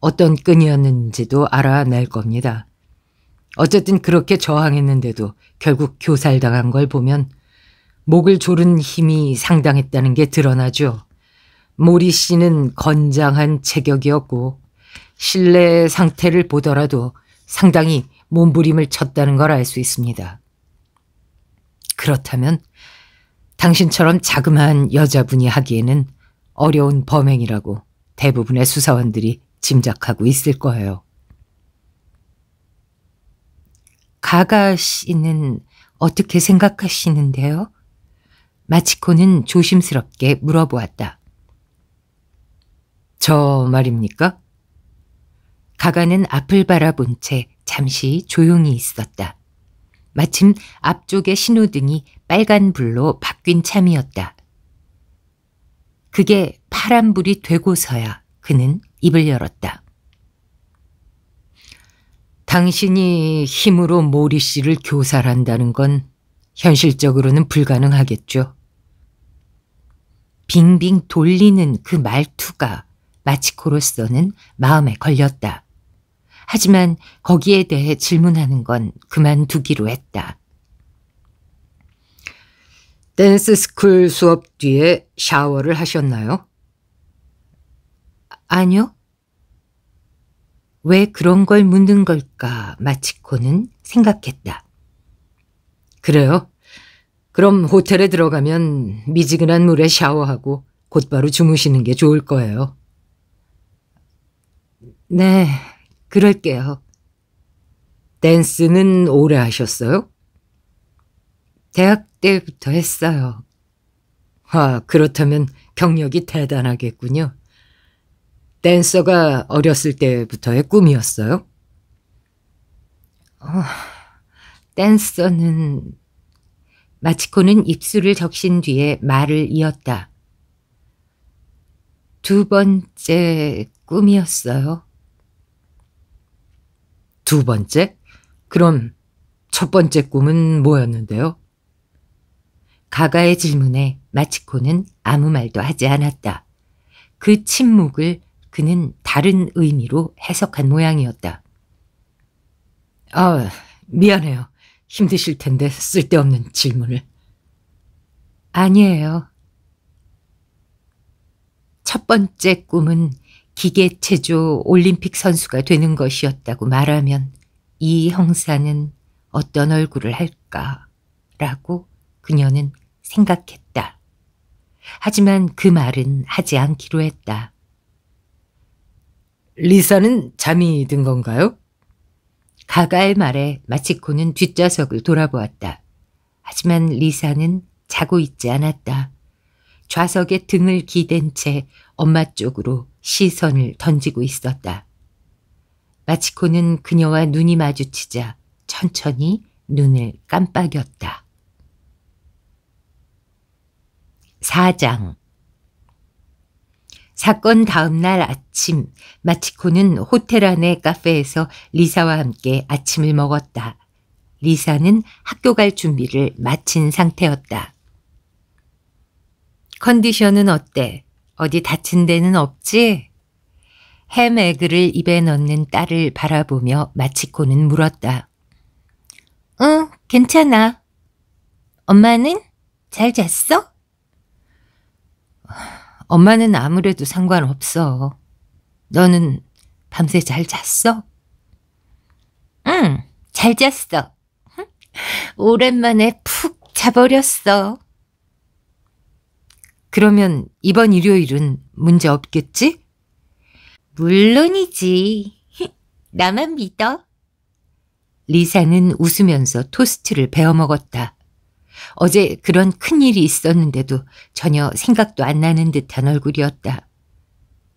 S1: 어떤 끈이었는지도 알아낼 겁니다. 어쨌든 그렇게 저항했는데도 결국 교살당한 걸 보면 목을 조른 힘이 상당했다는 게 드러나죠. 모리 씨는 건장한 체격이었고 실내 상태를 보더라도 상당히 몸부림을 쳤다는 걸 알 수 있습니다. 그렇다면 당신처럼 자그마한 여자분이 하기에는 어려운 범행이라고 대부분의 수사원들이 짐작하고 있을 거예요. 가가 씨는 어떻게 생각하시는데요? 마치코는 조심스럽게 물어보았다. 저 말입니까? 가가는 앞을 바라본 채 잠시 조용히 있었다. 마침 앞쪽의 신호등이 빨간불로 바뀐 참이었다. 그게 파란불이 되고서야 그는 입을 열었다. 당신이 힘으로 모리 씨를 교살한다는 건 현실적으로는 불가능하겠죠. 빙빙 돌리는 그 말투가 마치코로서는 마음에 걸렸다. 하지만 거기에 대해 질문하는 건 그만두기로 했다. 댄스 스쿨 수업 뒤에 샤워를 하셨나요? 아, 아니요. 왜 그런 걸 묻는 걸까 마치코는 생각했다. 그래요? 그럼 호텔에 들어가면 미지근한 물에 샤워하고 곧바로 주무시는 게 좋을 거예요. 네. 그럴게요. 댄스는 오래 하셨어요? 대학 때부터 했어요. 아, 그렇다면 경력이 대단하겠군요. 댄서가 어렸을 때부터의 꿈이었어요? 어, 댄서는 마치코는 입술을 적신 뒤에 말을 이었다. 두 번째 꿈이었어요. 두 번째? 그럼 첫 번째 꿈은 뭐였는데요? 가가의 질문에 마치코는 아무 말도 하지 않았다. 그 침묵을 그는 다른 의미로 해석한 모양이었다. 아, 미안해요. 힘드실 텐데 쓸데없는 질문을. 아니에요. 첫 번째 꿈은 기계체조 올림픽 선수가 되는 것이었다고 말하면 이 형사는 어떤 얼굴을 할까라고 그녀는 생각했다. 하지만 그 말은 하지 않기로 했다. 리사는 잠이 든 건가요? 가가의 말에 마치코는 뒷좌석을 돌아보았다. 하지만 리사는 자고 있지 않았다. 좌석에 등을 기댄 채 엄마 쪽으로 시선을 던지고 있었다. 마치코는 그녀와 눈이 마주치자 천천히 눈을 깜빡였다. 4장 사건 다음 날 아침 마치코는 호텔 안의 카페에서 리사와 함께 아침을 먹었다. 리사는 학교 갈 준비를 마친 상태였다. 컨디션은 어때? 어디 다친 데는 없지? 햄 에그를 입에 넣는 딸을 바라보며 마치코는 물었다. 응, 어, 괜찮아. 엄마는 잘 잤어? 엄마는 아무래도 상관없어. 너는 밤새 잘 잤어? 응, 잘 잤어. 오랜만에 푹 자버렸어. 그러면 이번 일요일은 문제 없겠지? 물론이지. (laughs) 나만 믿어. 리사는 웃으면서 토스트를 베어 먹었다. 어제 그런 큰일이 있었는데도 전혀 생각도 안 나는 듯한 얼굴이었다.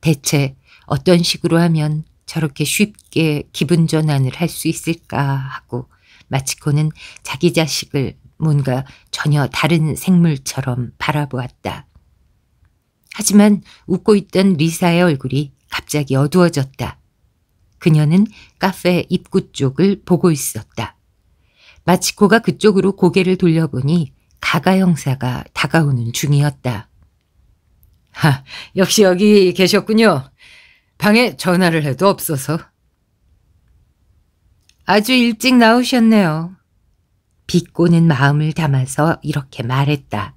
S1: 대체 어떤 식으로 하면 저렇게 쉽게 기분 전환을 할 수 있을까 하고 마치코는 자기 자식을 뭔가 전혀 다른 생물처럼 바라보았다. 하지만 웃고 있던 리사의 얼굴이 갑자기 어두워졌다. 그녀는 카페 입구 쪽을 보고 있었다. 마치코가 그쪽으로 고개를 돌려보니 가가 형사가 다가오는 중이었다. 하, 역시 여기 계셨군요. 방에 전화를 해도 없어서. 아주 일찍 나오셨네요. 비꼬는 마음을 담아서 이렇게 말했다.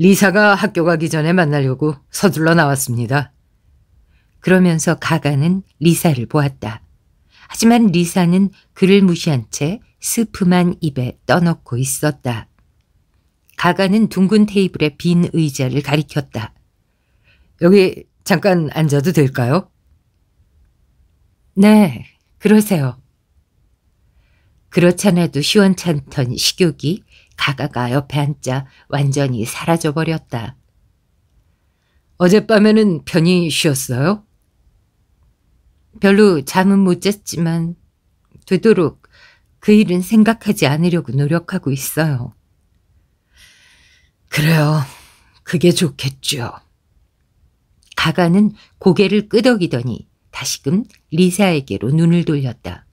S1: 리사가 학교 가기 전에 만나려고 서둘러 나왔습니다. 그러면서 가가는 리사를 보았다. 하지만 리사는 그를 무시한 채 스프만 입에 떠넣고 있었다. 가가는 둥근 테이블에 빈 의자를 가리켰다. 여기 잠깐 앉아도 될까요? 네, 그러세요. 그렇잖아도 시원찮던 식욕이 가가가 옆에 앉자 완전히 사라져버렸다. 어젯밤에는 편히 쉬었어요? 별로 잠은 못 잤지만 되도록 그 일은 생각하지 않으려고 노력하고 있어요. 그래요. 그게 좋겠죠. 가가는 고개를 끄덕이더니 다시금 리사에게로 눈을 돌렸다.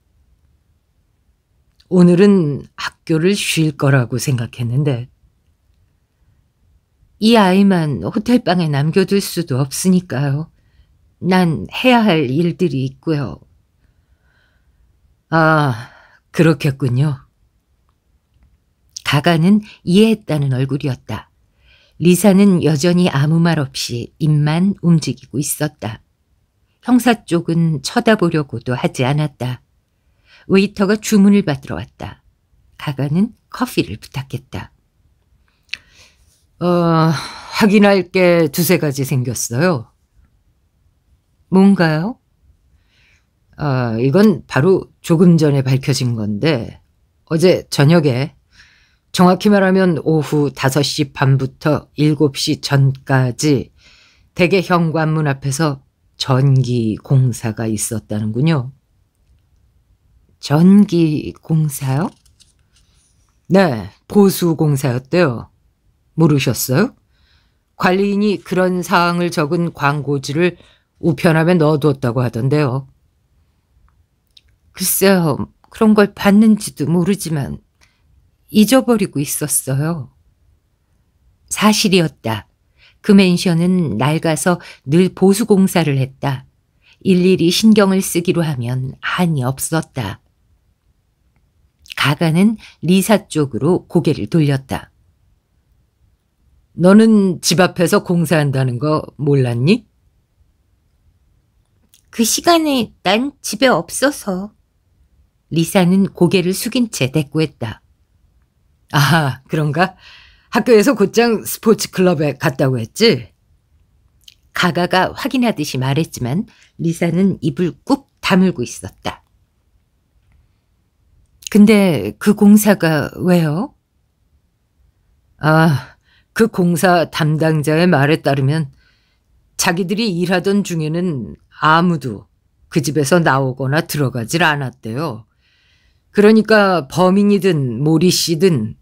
S1: 오늘은 학교를 쉴 거라고 생각했는데 이 아이만 호텔방에 남겨둘 수도 없으니까요. 난 해야 할 일들이 있고요. 아, 그렇겠군요. 가가는 이해했다는 얼굴이었다. 리사는 여전히 아무 말 없이 입만 움직이고 있었다. 형사 쪽은 쳐다보려고도 하지 않았다. 웨이터가 주문을 받으러 왔다. 가가는 커피를 부탁했다. 어, 확인할 게 두세 가지 생겼어요. 뭔가요? 어, 이건 바로 조금 전에 밝혀진 건데 어제 저녁에 정확히 말하면 오후 5시 반부터 7시 전까지 대개 현관문 앞에서 전기 공사가 있었다는군요. 전기 공사요? 네, 보수 공사였대요. 모르셨어요? 관리인이 그런 사항을 적은 광고지를 우편함에 넣어두었다고 하던데요. 글쎄요, 그런 걸 봤는지도 모르지만 잊어버리고 있었어요. 사실이었다. 그 맨션은 낡아서 늘 보수공사를 했다. 일일이 신경을 쓰기로 하면 한이 없었다. 가가는 리사 쪽으로 고개를 돌렸다. 너는 집 앞에서 공사한다는 거 몰랐니? 그 시간에 난 집에 없어서. 리사는 고개를 숙인 채 대꾸했다. 아, 그런가? 학교에서 곧장 스포츠 클럽에 갔다고 했지? 가가가 확인하듯이 말했지만 리사는 입을 꾹 다물고 있었다. 근데 그 공사가 왜요? 아, 그 공사 담당자의 말에 따르면 자기들이 일하던 중에는 아무도 그 집에서 나오거나 들어가질 않았대요. 그러니까 범인이든 모리 씨든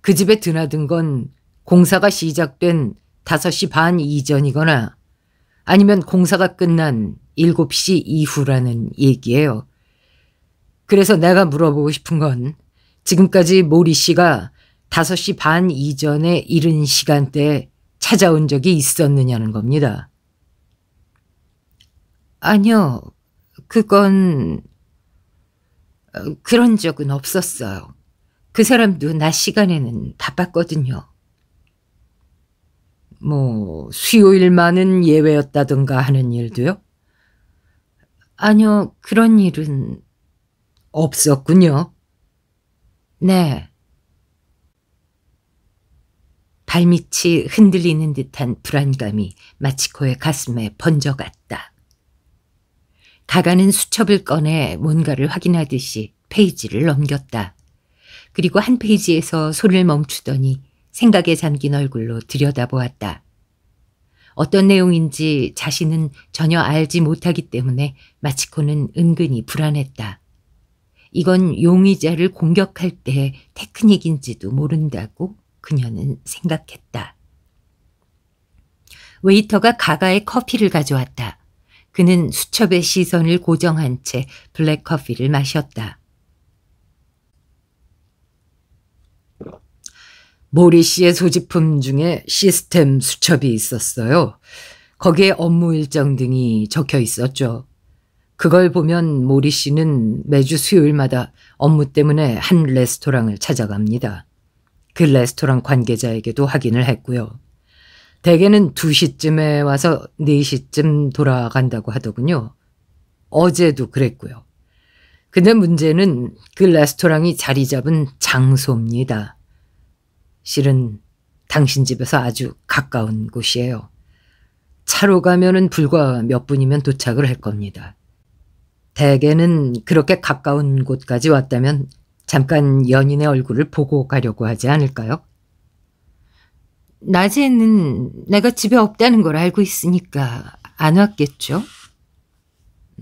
S1: 그 집에 드나든 건 공사가 시작된 5시 반 이전이거나 아니면 공사가 끝난 7시 이후라는 얘기예요. 그래서 내가 물어보고 싶은 건 지금까지 모리 씨가 5시 반 이전에 이른 시간대에 찾아온 적이 있었느냐는 겁니다. 아니요. 그건 어, 그런 적은 없었어요. 그 사람도 낮 시간에는 바빴거든요. 뭐 수요일만은 예외였다든가 하는 일도요? 아니요. 그런 일은 없었군요. 네. 발밑이 흔들리는 듯한 불안감이 마치코의 가슴에 번져갔다. 가가는 수첩을 꺼내 뭔가를 확인하듯이 페이지를 넘겼다. 그리고 한 페이지에서 손을 멈추더니 생각에 잠긴 얼굴로 들여다보았다. 어떤 내용인지 자신은 전혀 알지 못하기 때문에 마치코는 은근히 불안했다. 이건 용의자를 공격할 때의 테크닉인지도 모른다고 그녀는 생각했다. 웨이터가 가가의 커피를 가져왔다. 그는 수첩의 시선을 고정한 채 블랙 커피를 마셨다. 모리 씨의 소지품 중에 시스템 수첩이 있었어요. 거기에 업무 일정 등이 적혀 있었죠. 그걸 보면 모리 씨는 매주 수요일마다 업무 때문에 한 레스토랑을 찾아갑니다. 그 레스토랑 관계자에게도 확인을 했고요. 대개는 2시쯤에 와서 4시쯤 돌아간다고 하더군요. 어제도 그랬고요. 근데 문제는 그 레스토랑이 자리 잡은 장소입니다. 실은 당신 집에서 아주 가까운 곳이에요. 차로 가면은 불과 몇 분이면 도착을 할 겁니다. 대개는 그렇게 가까운 곳까지 왔다면 잠깐 연인의 얼굴을 보고 가려고 하지 않을까요? 낮에는 내가 집에 없다는 걸 알고 있으니까 안 왔겠죠?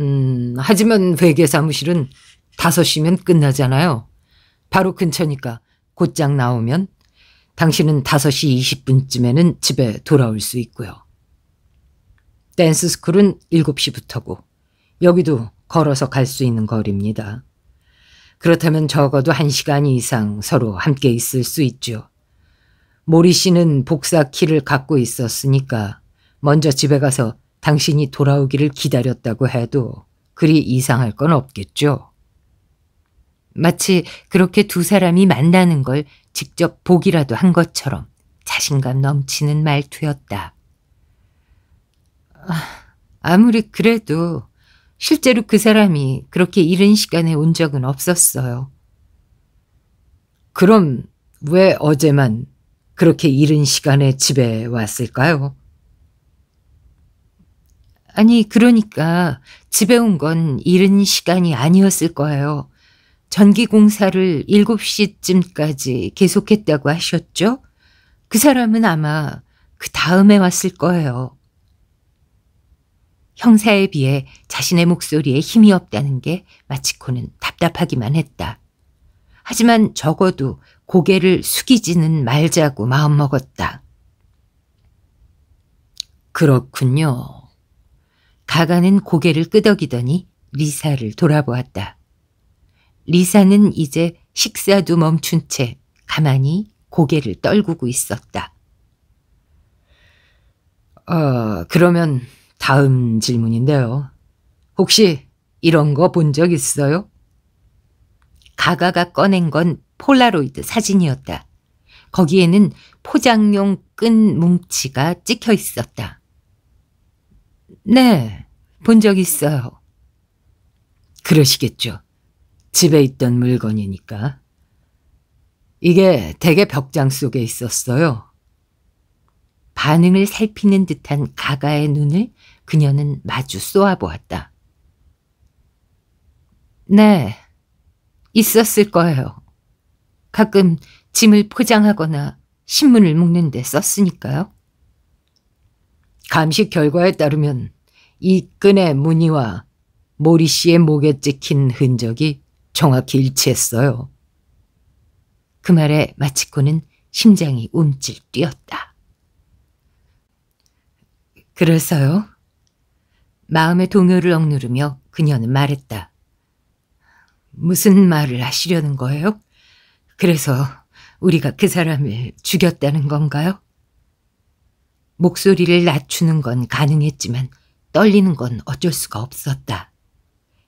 S1: 음, 하지만 회계 사무실은 5시면 끝나잖아요. 바로 근처니까 곧장 나오면 당신은 5시 20분쯤에는 집에 돌아올 수 있고요. 댄스 스쿨은 7시부터고 여기도 걸어서 갈 수 있는 거리입니다. 그렇다면 적어도 한시간 이상 서로 함께 있을 수 있죠. 모리 씨는 복사 키를 갖고 있었으니까 먼저 집에 가서 당신이 돌아오기를 기다렸다고 해도 그리 이상할 건 없겠죠. 마치 그렇게 두 사람이 만나는 걸 직접 보기라도 한 것처럼 자신감 넘치는 말투였다. 아, 아무리 그래도 실제로 그 사람이 그렇게 이른 시간에 온 적은 없었어요. 그럼 왜 어제만 그렇게 이른 시간에 집에 왔을까요? 아니, 그러니까 집에 온 건 이른 시간이 아니었을 거예요. 전기공사를 7시쯤까지 계속했다고 하셨죠? 그 사람은 아마 그 다음에 왔을 거예요. 형사에 비해 자신의 목소리에 힘이 없다는 게 마치코는 답답하기만 했다. 하지만 적어도 고개를 숙이지는 말자고 마음먹었다. 그렇군요. 가가는 고개를 끄덕이더니 리사를 돌아보았다. 리사는 이제 식사도 멈춘 채 가만히 고개를 떨구고 있었다. 어, 그러면 다음 질문인데요. 혹시 이런 거 본 적 있어요? 가가가 꺼낸 건 폴라로이드 사진이었다. 거기에는 포장용 끈 뭉치가 찍혀 있었다. 네, 본 적 있어요. 그러시겠죠. 집에 있던 물건이니까. 이게 대개 벽장 속에 있었어요. 반응을 살피는 듯한 가가의 눈을 그녀는 마주 쏘아보았다. 네, 있었을 거예요. 가끔 짐을 포장하거나 신문을 묶는데 썼으니까요. 감시 결과에 따르면 이 끈의 무늬와 모리 씨의 목에 찍힌 흔적이 정확히 일치했어요. 그 말에 마치코는 심장이 움찔 뛰었다. 그래서요? 마음의 동요를 억누르며 그녀는 말했다. 무슨 말을 하시려는 거예요? 그래서 우리가 그 사람을 죽였다는 건가요? 목소리를 낮추는 건 가능했지만 떨리는 건 어쩔 수가 없었다.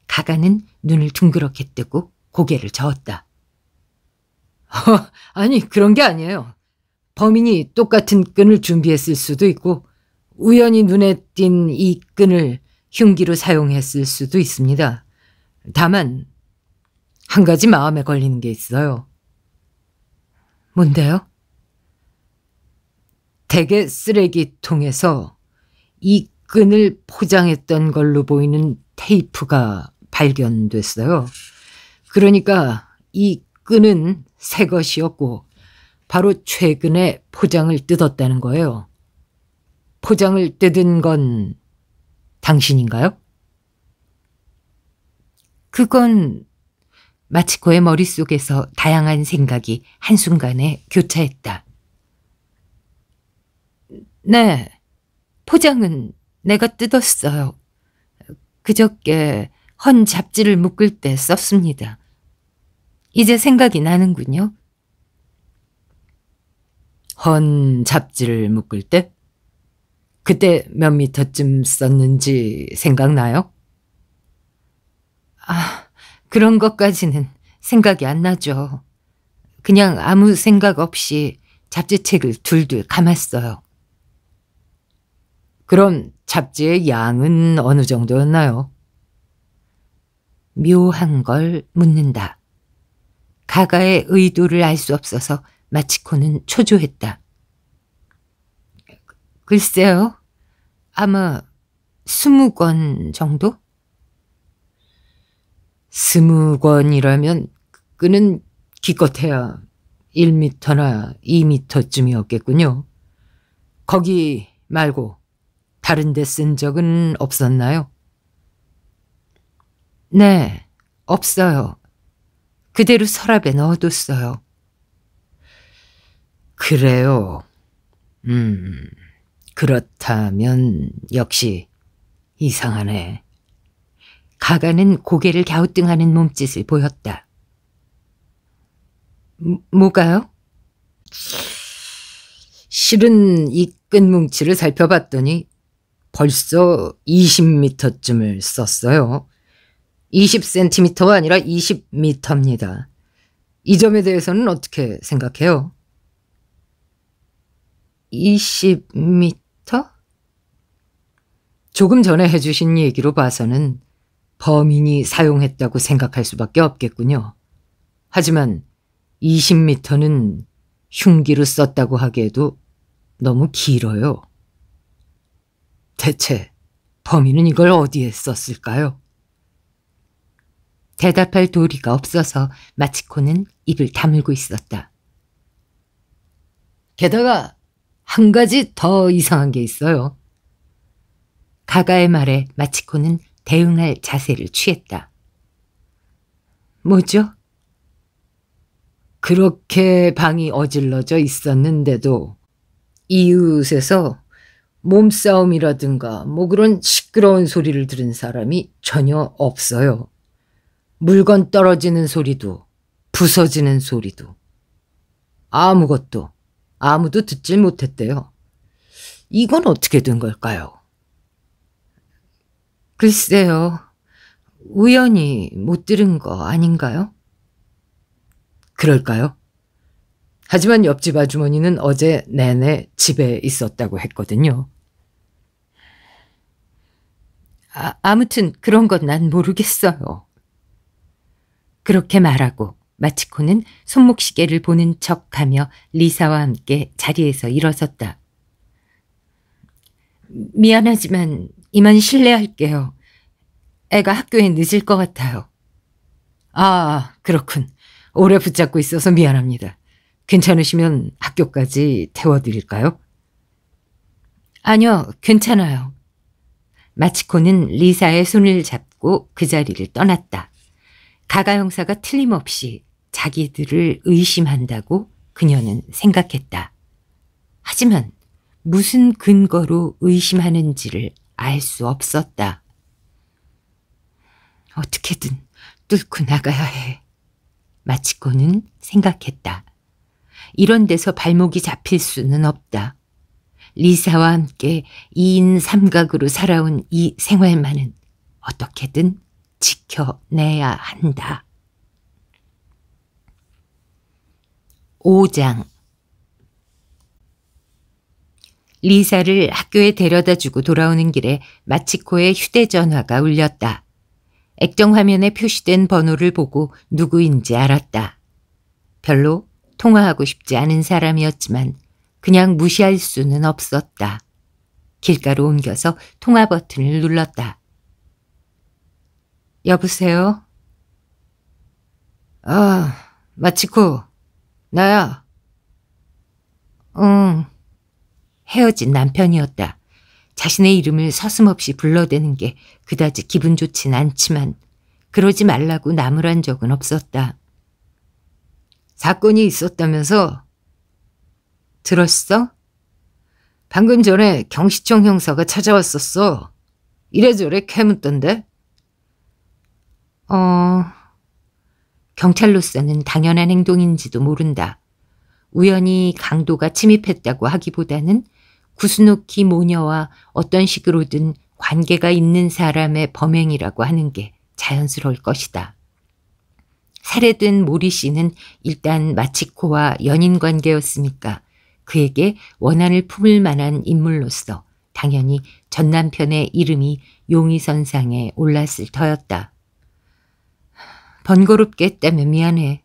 S1: 가가는 눈을 둥그렇게 뜨고 고개를 저었다. 어, 아니 그런 게 아니에요. 범인이 똑같은 끈을 준비했을 수도 있고 우연히 눈에 띈 이 끈을 흉기로 사용했을 수도 있습니다. 다만 한 가지 마음에 걸리는 게 있어요. 뭔데요? 대개 쓰레기통에서 이 끈을 포장했던 걸로 보이는 테이프가 발견됐어요. 그러니까 이 끈은 새 것이었고 바로 최근에 포장을 뜯었다는 거예요. 포장을 뜯은 건 당신인가요? 그건 마치코의 머릿속에서 다양한 생각이 한순간에 교차했다. 네, 포장은 내가 뜯었어요. 그저께 헌 잡지를 묶을 때 썼습니다. 이제 생각이 나는군요. 헌 잡지를 묶을 때? 그때 몇 미터쯤 썼는지 생각나요? 아, 그런 것까지는 생각이 안 나죠. 그냥 아무 생각 없이 잡지책을 둘둘 감았어요. 그럼 잡지의 양은 어느 정도였나요? 묘한 걸 묻는다. 가가의 의도를 알 수 없어서 마치코는 초조했다. 글쎄요. 아마 스무 권 정도? 스무 권이라면 그는 기껏해야 1미터나 2미터쯤이었겠군요. 거기 말고 다른 데 쓴 적은 없었나요? 네, 없어요. 그대로 서랍에 넣어뒀어요. 그래요. 음... 그렇다면 역시 이상하네. 가가는 고개를 갸우뚱하는 몸짓을 보였다. 뭐, 가요 실은 이 끈뭉치를 살펴봤더니 벌써 2 0미터쯤을 썼어요. 20cm가 아니라 2 0미터입니다이 점에 대해서는 어떻게 생각해요? 2 0미터 조금 전에 해주신 얘기로 봐서는 범인이 사용했다고 생각할 수밖에 없겠군요. 하지만 20미터는 흉기로 썼다고 하기에도 너무 길어요. 대체 범인은 이걸 어디에 썼을까요? 대답할 도리가 없어서 마치코는 입을 다물고 있었다. 게다가 한 가지 더 이상한 게 있어요. 가가의 말에 마치코는 대응할 자세를 취했다. 뭐죠? 그렇게 방이 어질러져 있었는데도 이웃에서 몸싸움이라든가 뭐 그런 시끄러운 소리를 들은 사람이 전혀 없어요. 물건 떨어지는 소리도 부서지는 소리도 아무것도 아무도 듣질 못했대요. 이건 어떻게 된 걸까요? 글쎄요. 우연히 못 들은 거 아닌가요? 그럴까요? 하지만 옆집 아주머니는 어제 내내 집에 있었다고 했거든요. 아, 아무튼 그런 건 난 모르겠어요. 그렇게 말하고 마치코는 손목시계를 보는 척 하며 리사와 함께 자리에서 일어섰다. 미안하지만 이만 실례할게요. 애가 학교에 늦을 것 같아요. 아, 그렇군. 오래 붙잡고 있어서 미안합니다. 괜찮으시면 학교까지 태워드릴까요? 아니요, 괜찮아요. 마치코는 리사의 손을 잡고 그 자리를 떠났다. 가가 형사가 틀림없이 자기들을 의심한다고 그녀는 생각했다. 하지만 무슨 근거로 의심하는지를 알수 없었다. 어떻게든 뚫고 나가야 해. 마치코는 생각했다. 이런 데서 발목이 잡힐 수는 없다. 리사와 함께 2인 3각으로 살아온 이 생활만은 어떻게든 지켜내야 한다. 5장 리사를 학교에 데려다 주고 돌아오는 길에 마치코의 휴대전화가 울렸다. 액정화면에 표시된 번호를 보고 누구인지 알았다. 별로 통화하고 싶지 않은 사람이었지만 그냥 무시할 수는 없었다. 길가로 옮겨서 통화 버튼을 눌렀다. 여보세요? 아, 마치코, 나야. 응. 헤어진 남편이었다. 자신의 이름을 서슴없이 불러대는 게 그다지 기분 좋진 않지만 그러지 말라고 나무란 적은 없었다. 사건이 있었다면서? 들었어? 방금 전에 경시청 형사가 찾아왔었어. 이래저래 캐묻던데? 어... 경찰로서는 당연한 행동인지도 모른다. 우연히 강도가 침입했다고 하기보다는 구스노키 모녀와 어떤 식으로든 관계가 있는 사람의 범행이라고 하는 게 자연스러울 것이다. 살해된 모리 씨는 일단 마치코와 연인 관계였으니까 그에게 원한을 품을 만한 인물로서 당연히 전 남편의 이름이 용의선상에 올랐을 터였다. 번거롭게 했다면 미안해.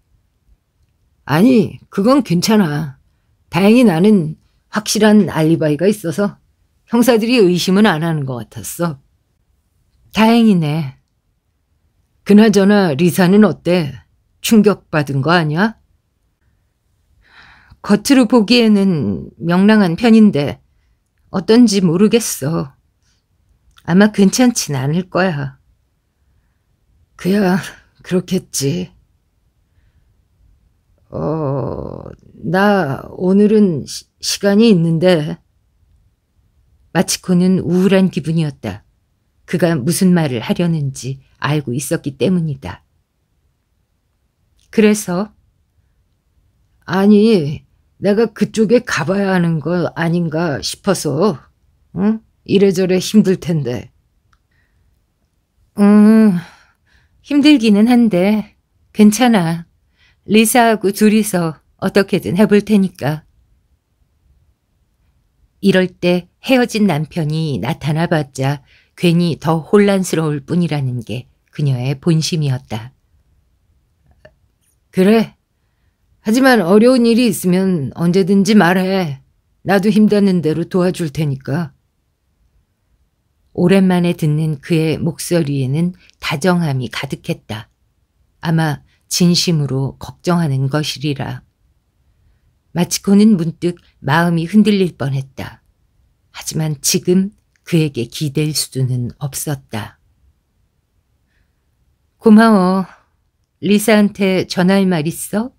S1: 아니, 그건 괜찮아. 다행히 나는 확실한 알리바이가 있어서 형사들이 의심은 안 하는 것 같았어. 다행이네. 그나저나 리사는 어때? 충격받은 거 아니야? 겉으로 보기에는 명랑한 편인데 어떤지 모르겠어. 아마 괜찮진 않을 거야. 그야 그렇겠지. 어, 나 오늘은 시, 시간이 있는데. 마치코는 우울한 기분이었다. 그가 무슨 말을 하려는지 알고 있었기 때문이다. 그래서? 아니, 내가 그쪽에 가봐야 하는 거 아닌가 싶어서, 응? 이래저래 힘들 텐데. 음, 힘들기는 한데, 괜찮아. 리사하고 둘이서 어떻게든 해볼 테니까. 이럴 때 헤어진 남편이 나타나 봤자 괜히 더 혼란스러울 뿐이라는 게 그녀의 본심이었다. 그래. 하지만 어려운 일이 있으면 언제든지 말해. 나도 힘드는 대로 도와줄 테니까. 오랜만에 듣는 그의 목소리에는 다정함이 가득했다. 아마 진심으로 걱정하는 것이리라. 마치코는 문득 마음이 흔들릴 뻔했다. 하지만 지금 그에게 기댈 수는 없었다. 고마워. 리사한테 전할 말 있어?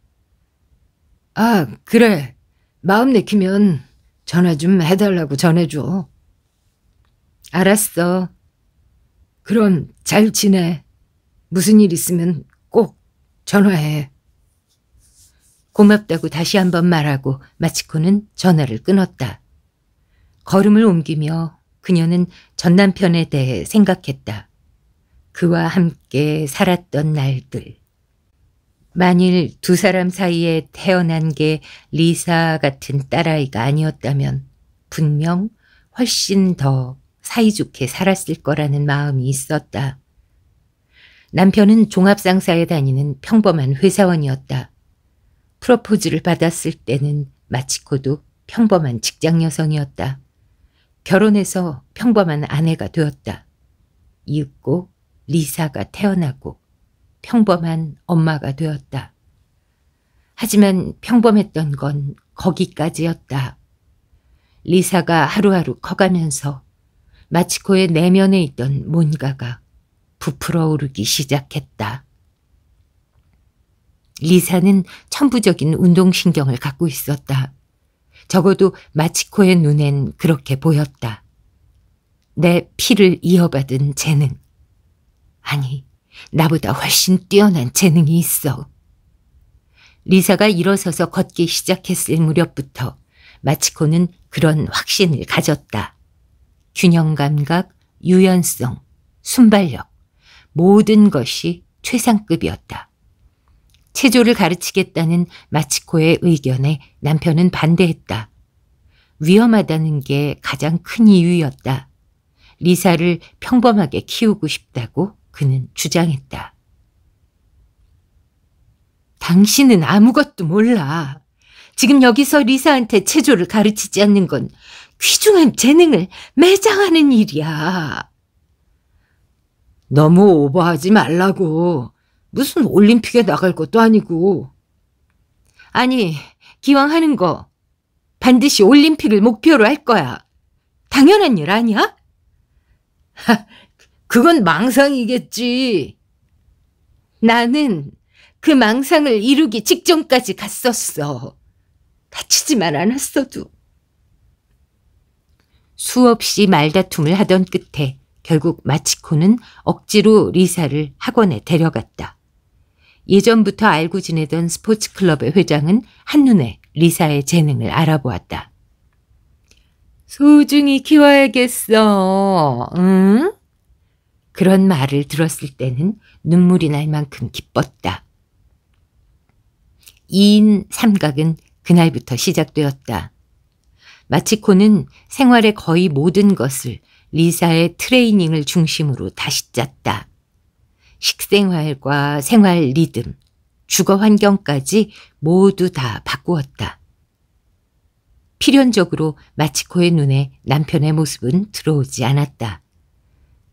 S1: 아, 그래. 마음 내키면 전화 좀 해달라고 전해줘. 알았어. 그럼 잘 지내. 무슨 일 있으면 꼭 전화해. 고맙다고 다시 한 번 말하고 마치코는 전화를 끊었다. 걸음을 옮기며 그녀는 전 남편에 대해 생각했다. 그와 함께 살았던 날들. 만일 두 사람 사이에 태어난 게 리사 같은 딸아이가 아니었다면 분명 훨씬 더 사이좋게 살았을 거라는 마음이 있었다. 남편은 종합상사에 다니는 평범한 회사원이었다. 프로포즈를 받았을 때는 마치코도 평범한 직장 여성이었다. 결혼해서 평범한 아내가 되었다. 이윽고 리사가 태어나고 평범한 엄마가 되었다. 하지만 평범했던 건 거기까지였다. 리사가 하루하루 커가면서 마치코의 내면에 있던 뭔가가 부풀어 오르기 시작했다. 리사는 천부적인 운동신경을 갖고 있었다. 적어도 마치코의 눈엔 그렇게 보였다. 내 피를 이어받은 재능. 아니, 나보다 훨씬 뛰어난 재능이 있어. 리사가 일어서서 걷기 시작했을 무렵부터 마치코는 그런 확신을 가졌다. 균형감각, 유연성, 순발력, 모든 것이 최상급이었다. 체조를 가르치겠다는 마치코의 의견에 남편은 반대했다. 위험하다는 게 가장 큰 이유였다. 리사를 평범하게 키우고 싶다고 그는 주장했다. 당신은 아무것도 몰라. 지금 여기서 리사한테 체조를 가르치지 않는 건 귀중한 재능을 매장하는 일이야. 너무 오버하지 말라고. 무슨 올림픽에 나갈 것도 아니고. 아니, 기왕 하는 거 반드시 올림픽을 목표로 할 거야. 당연한 일 아니야? 하, 그건 망상이겠지. 나는 그 망상을 이루기 직전까지 갔었어. 다치지만 않았어도. 수없이 말다툼을 하던 끝에 결국 마치코는 억지로 리사를 학원에 데려갔다. 예전부터 알고 지내던 스포츠클럽의 회장은 한눈에 리사의 재능을 알아보았다. 소중히 키워야겠어. 응? 그런 말을 들었을 때는 눈물이 날 만큼 기뻤다. 2인 삼각은 그날부터 시작되었다. 마치코는 생활의 거의 모든 것을 리사의 트레이닝을 중심으로 다시 짰다. 식생활과 생활 리듬, 주거 환경까지 모두 다 바꾸었다. 필연적으로 마치코의 눈에 남편의 모습은 들어오지 않았다.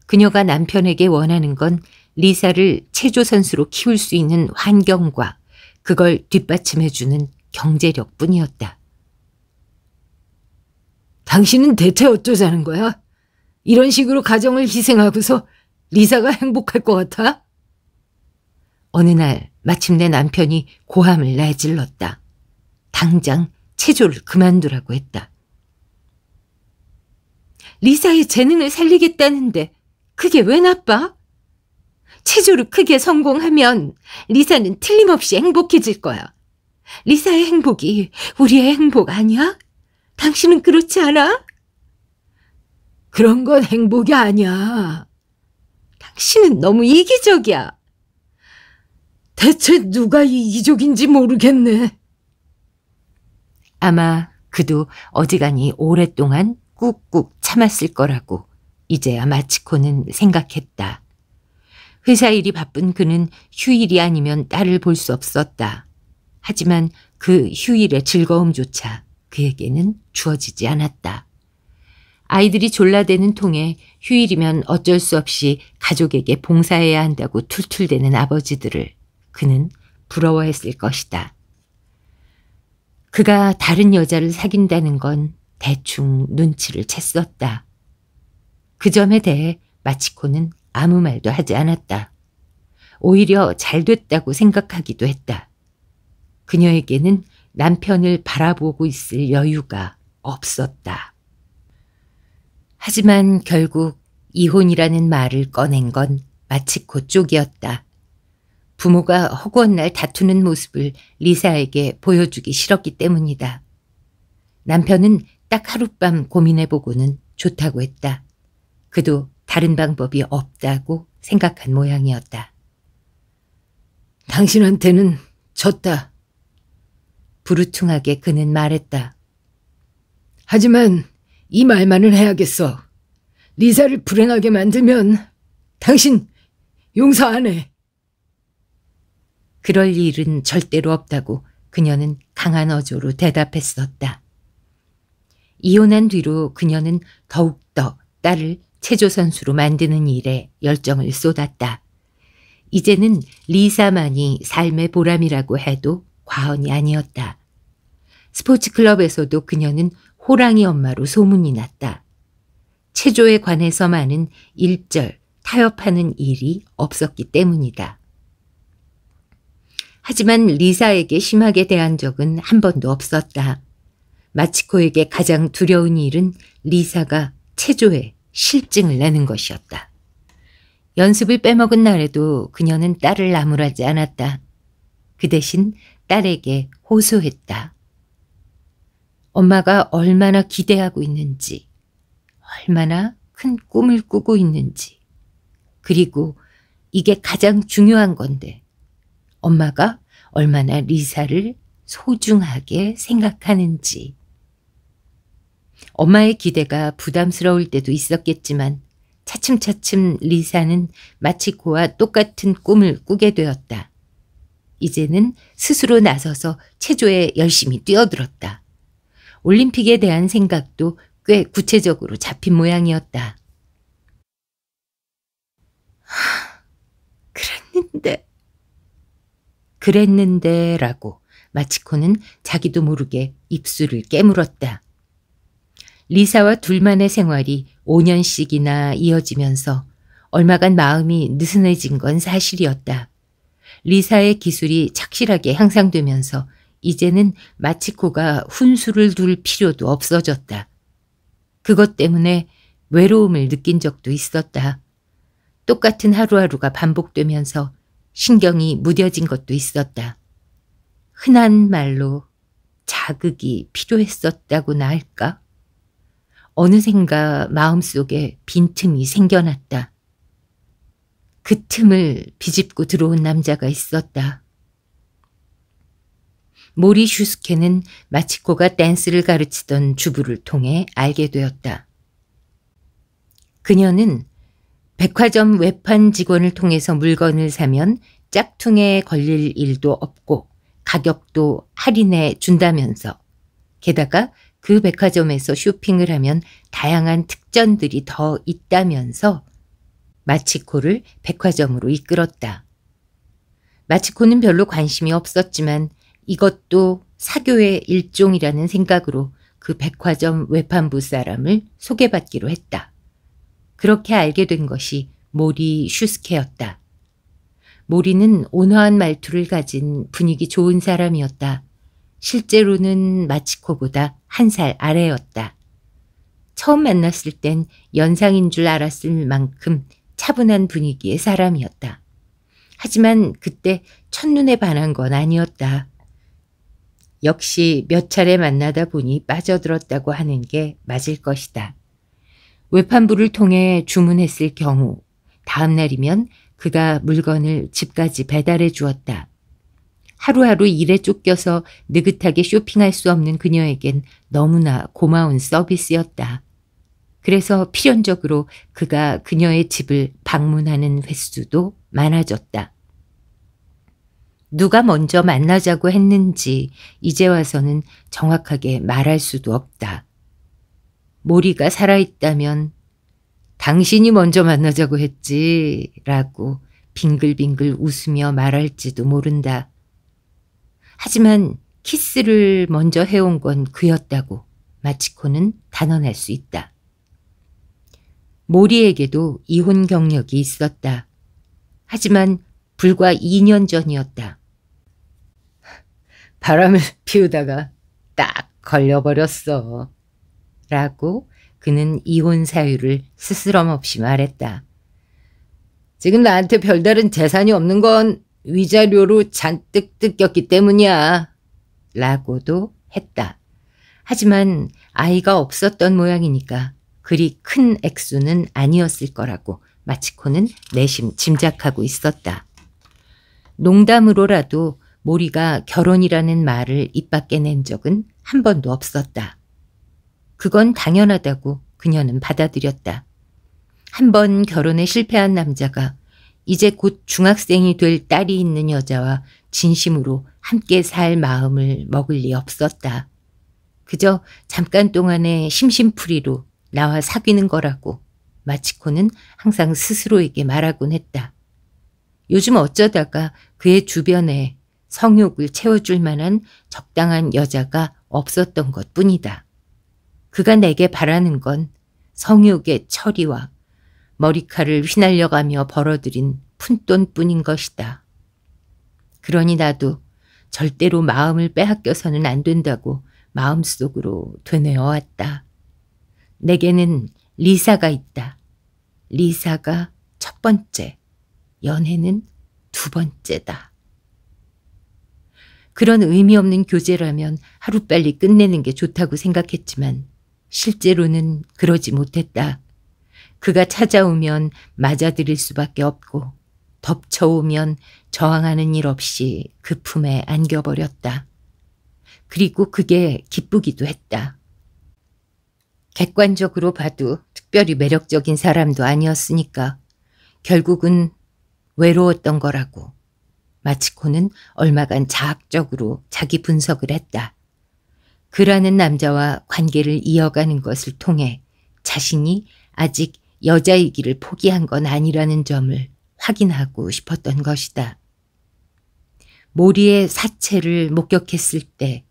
S1: 그녀가 남편에게 원하는 건 리사를 체조 선수로 키울 수 있는 환경과 그걸 뒷받침해주는 경제력 뿐이었다. 당신은 대체 어쩌자는 거야? 이런 식으로 가정을 희생하고서 리사가 행복할 것 같아? 어느 날 마침내 남편이 고함을 내질렀다. 당장 체조를 그만두라고 했다. 리사의 재능을 살리겠다는데 그게 왜 나빠? 체조를 크게 성공하면 리사는 틀림없이 행복해질 거야. 리사의 행복이 우리의 행복 아니야? 당신은 그렇지 않아? 그런 건 행복이 아니야. 당신은 너무 이기적이야. 대체 누가 이 이기적인지 모르겠네. 아마 그도 어지간히 오랫동안 꾹꾹 참았을 거라고 이제야 마치코는 생각했다. 회사 일이 바쁜 그는 휴일이 아니면 딸을 볼 수 없었다. 하지만 그 휴일의 즐거움조차 그에게는 주어지지 않았다. 아이들이 졸라대는 통에 휴일이면 어쩔 수 없이 가족에게 봉사해야 한다고 툴툴대는 아버지들을 그는 부러워했을 것이다. 그가 다른 여자를 사귄다는 건 대충 눈치를 챘었다. 그 점에 대해 마치코는 아무 말도 하지 않았다. 오히려 잘 됐다고 생각하기도 했다. 그녀에게는 남편을 바라보고 있을 여유가 없었다. 하지만 결국 이혼이라는 말을 꺼낸 건 마치 그쪽이었다. 부모가 허구한 날 다투는 모습을 리사에게 보여주기 싫었기 때문이다. 남편은 딱 하룻밤 고민해보고는 좋다고 했다. 그도 다른 방법이 없다고 생각한 모양이었다. 당신한테는 졌다. 부르퉁하게 그는 말했다. 하지만 이 말만은 해야겠어. 리사를 불행하게 만들면 당신 용서 안 해. 그럴 일은 절대로 없다고 그녀는 강한 어조로 대답했었다. 이혼한 뒤로 그녀는 더욱더 딸을 체조 선수로 만드는 일에 열정을 쏟았다. 이제는 리사만이 삶의 보람이라고 해도 과언이 아니었다. 스포츠 클럽에서도 그녀는 호랑이 엄마로 소문이 났다. 체조에 관해서만은 일절 타협하는 일이 없었기 때문이다. 하지만 리사에게 심하게 대한 적은 한 번도 없었다. 마치코에게 가장 두려운 일은 리사가 체조에 실증을 내는 것이었다. 연습을 빼먹은 날에도 그녀는 딸을 나무라지 않았다. 그 대신 딸에게 호소했다. 엄마가 얼마나 기대하고 있는지, 얼마나 큰 꿈을 꾸고 있는지, 그리고 이게 가장 중요한 건데, 엄마가 얼마나 리사를 소중하게 생각하는지. 엄마의 기대가 부담스러울 때도 있었겠지만 차츰차츰 리사는 마치코와 똑같은 꿈을 꾸게 되었다. 이제는 스스로 나서서 체조에 열심히 뛰어들었다. 올림픽에 대한 생각도 꽤 구체적으로 잡힌 모양이었다. 그랬는데. 그랬는데라고 마치코는 자기도 모르게 입술을 깨물었다. 리사와 둘만의 생활이 5년씩이나 이어지면서 얼마간 마음이 느슨해진 건 사실이었다. 리사의 기술이 착실하게 향상되면서 이제는 마치코가 훈수를 둘 필요도 없어졌다. 그것 때문에 외로움을 느낀 적도 있었다. 똑같은 하루하루가 반복되면서 신경이 무뎌진 것도 있었다. 흔한 말로 자극이 필요했었다고나 할까? 어느샌가 마음속에 빈틈이 생겨났다. 그 틈을 비집고 들어온 남자가 있었다. 모리 슈스케는 마치코가 댄스를 가르치던 주부를 통해 알게 되었다. 그녀는 백화점 외판 직원을 통해서 물건을 사면 짝퉁에 걸릴 일도 없고 가격도 할인해 준다면서 게다가 그 백화점에서 쇼핑을 하면 다양한 특전들이 더 있다면서 마치코를 백화점으로 이끌었다. 마치코는 별로 관심이 없었지만 이것도 사교의 일종이라는 생각으로 그 백화점 외판부 사람을 소개받기로 했다. 그렇게 알게 된 것이 모리 슈스케였다. 모리는 온화한 말투를 가진 분위기 좋은 사람이었다. 실제로는 마치코보다 한 살 아래였다. 처음 만났을 땐 연상인 줄 알았을 만큼 차분한 분위기의 사람이었다. 하지만 그때 첫눈에 반한 건 아니었다. 역시 몇 차례 만나다 보니 빠져들었다고 하는 게 맞을 것이다. 외판부를 통해 주문했을 경우 다음 날이면 그가 물건을 집까지 배달해 주었다. 하루하루 일에 쫓겨서 느긋하게 쇼핑할 수 없는 그녀에겐 너무나 고마운 서비스였다. 그래서 필연적으로 그가 그녀의 집을 방문하는 횟수도 많아졌다. 누가 먼저 만나자고 했는지 이제 와서는 정확하게 말할 수도 없다. 모리가 살아있다면 당신이 먼저 만나자고 했지 라고 빙글빙글 웃으며 말할지도 모른다. 하지만 키스를 먼저 해온 건 그였다고 마치코는 단언할 수 있다. 모리에게도 이혼 경력이 있었다. 하지만 불과 2년 전이었다. 바람을 (laughs) 피우다가 딱 걸려버렸어. 라고 그는 이혼 사유를 스스럼 없이 말했다. 지금 나한테 별다른 재산이 없는 건 위자료로 잔뜩 뜯겼기 때문이야. 라고도 했다. 하지만 아이가 없었던 모양이니까 그리 큰 액수는 아니었을 거라고 마치코는 내심 짐작하고 있었다. 농담으로라도 모리가 결혼이라는 말을 입 밖에 낸 적은 한 번도 없었다. 그건 당연하다고 그녀는 받아들였다. 한 번 결혼에 실패한 남자가 이제 곧 중학생이 될 딸이 있는 여자와 진심으로 함께 살 마음을 먹을 리 없었다. 그저 잠깐 동안의 심심풀이로 나와 사귀는 거라고 마치코는 항상 스스로에게 말하곤 했다. 요즘 어쩌다가 그의 주변에 성욕을 채워줄 만한 적당한 여자가 없었던 것 뿐이다. 그가 내게 바라는 건 성욕의 처리와 머리카락을 휘날려가며 벌어들인 푼돈뿐인 것이다. 그러니 나도 절대로 마음을 빼앗겨서는 안 된다고 마음속으로 되뇌어왔다. 내게는 리사가 있다. 리사가 첫 번째, 연애는 두 번째다. 그런 의미 없는 교제라면 하루빨리 끝내는 게 좋다고 생각했지만 실제로는 그러지 못했다. 그가 찾아오면 맞아들일 수밖에 없고 덮쳐오면 저항하는 일 없이 그 품에 안겨버렸다. 그리고 그게 기쁘기도 했다. 객관적으로 봐도 특별히 매력적인 사람도 아니었으니까 결국은 외로웠던 거라고. 마치코는 얼마간 자학적으로 자기 분석을 했다. 그라는 남자와 관계를 이어가는 것을 통해 자신이 아직 여자이기를 포기한 건 아니라는 점을 확인하고 싶었던 것이다. 모리의 사체를 목격했을 때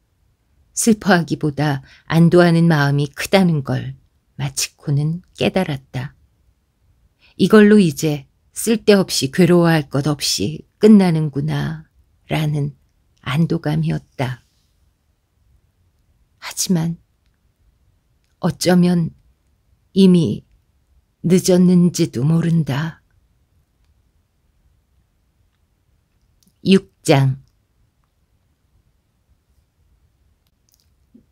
S1: 슬퍼하기보다 안도하는 마음이 크다는 걸 마치코는 깨달았다. 이걸로 이제 쓸데없이 괴로워할 것 없이 끝나는구나 라는 안도감이었다. 하지만 어쩌면 이미 늦었는지도 모른다. 6장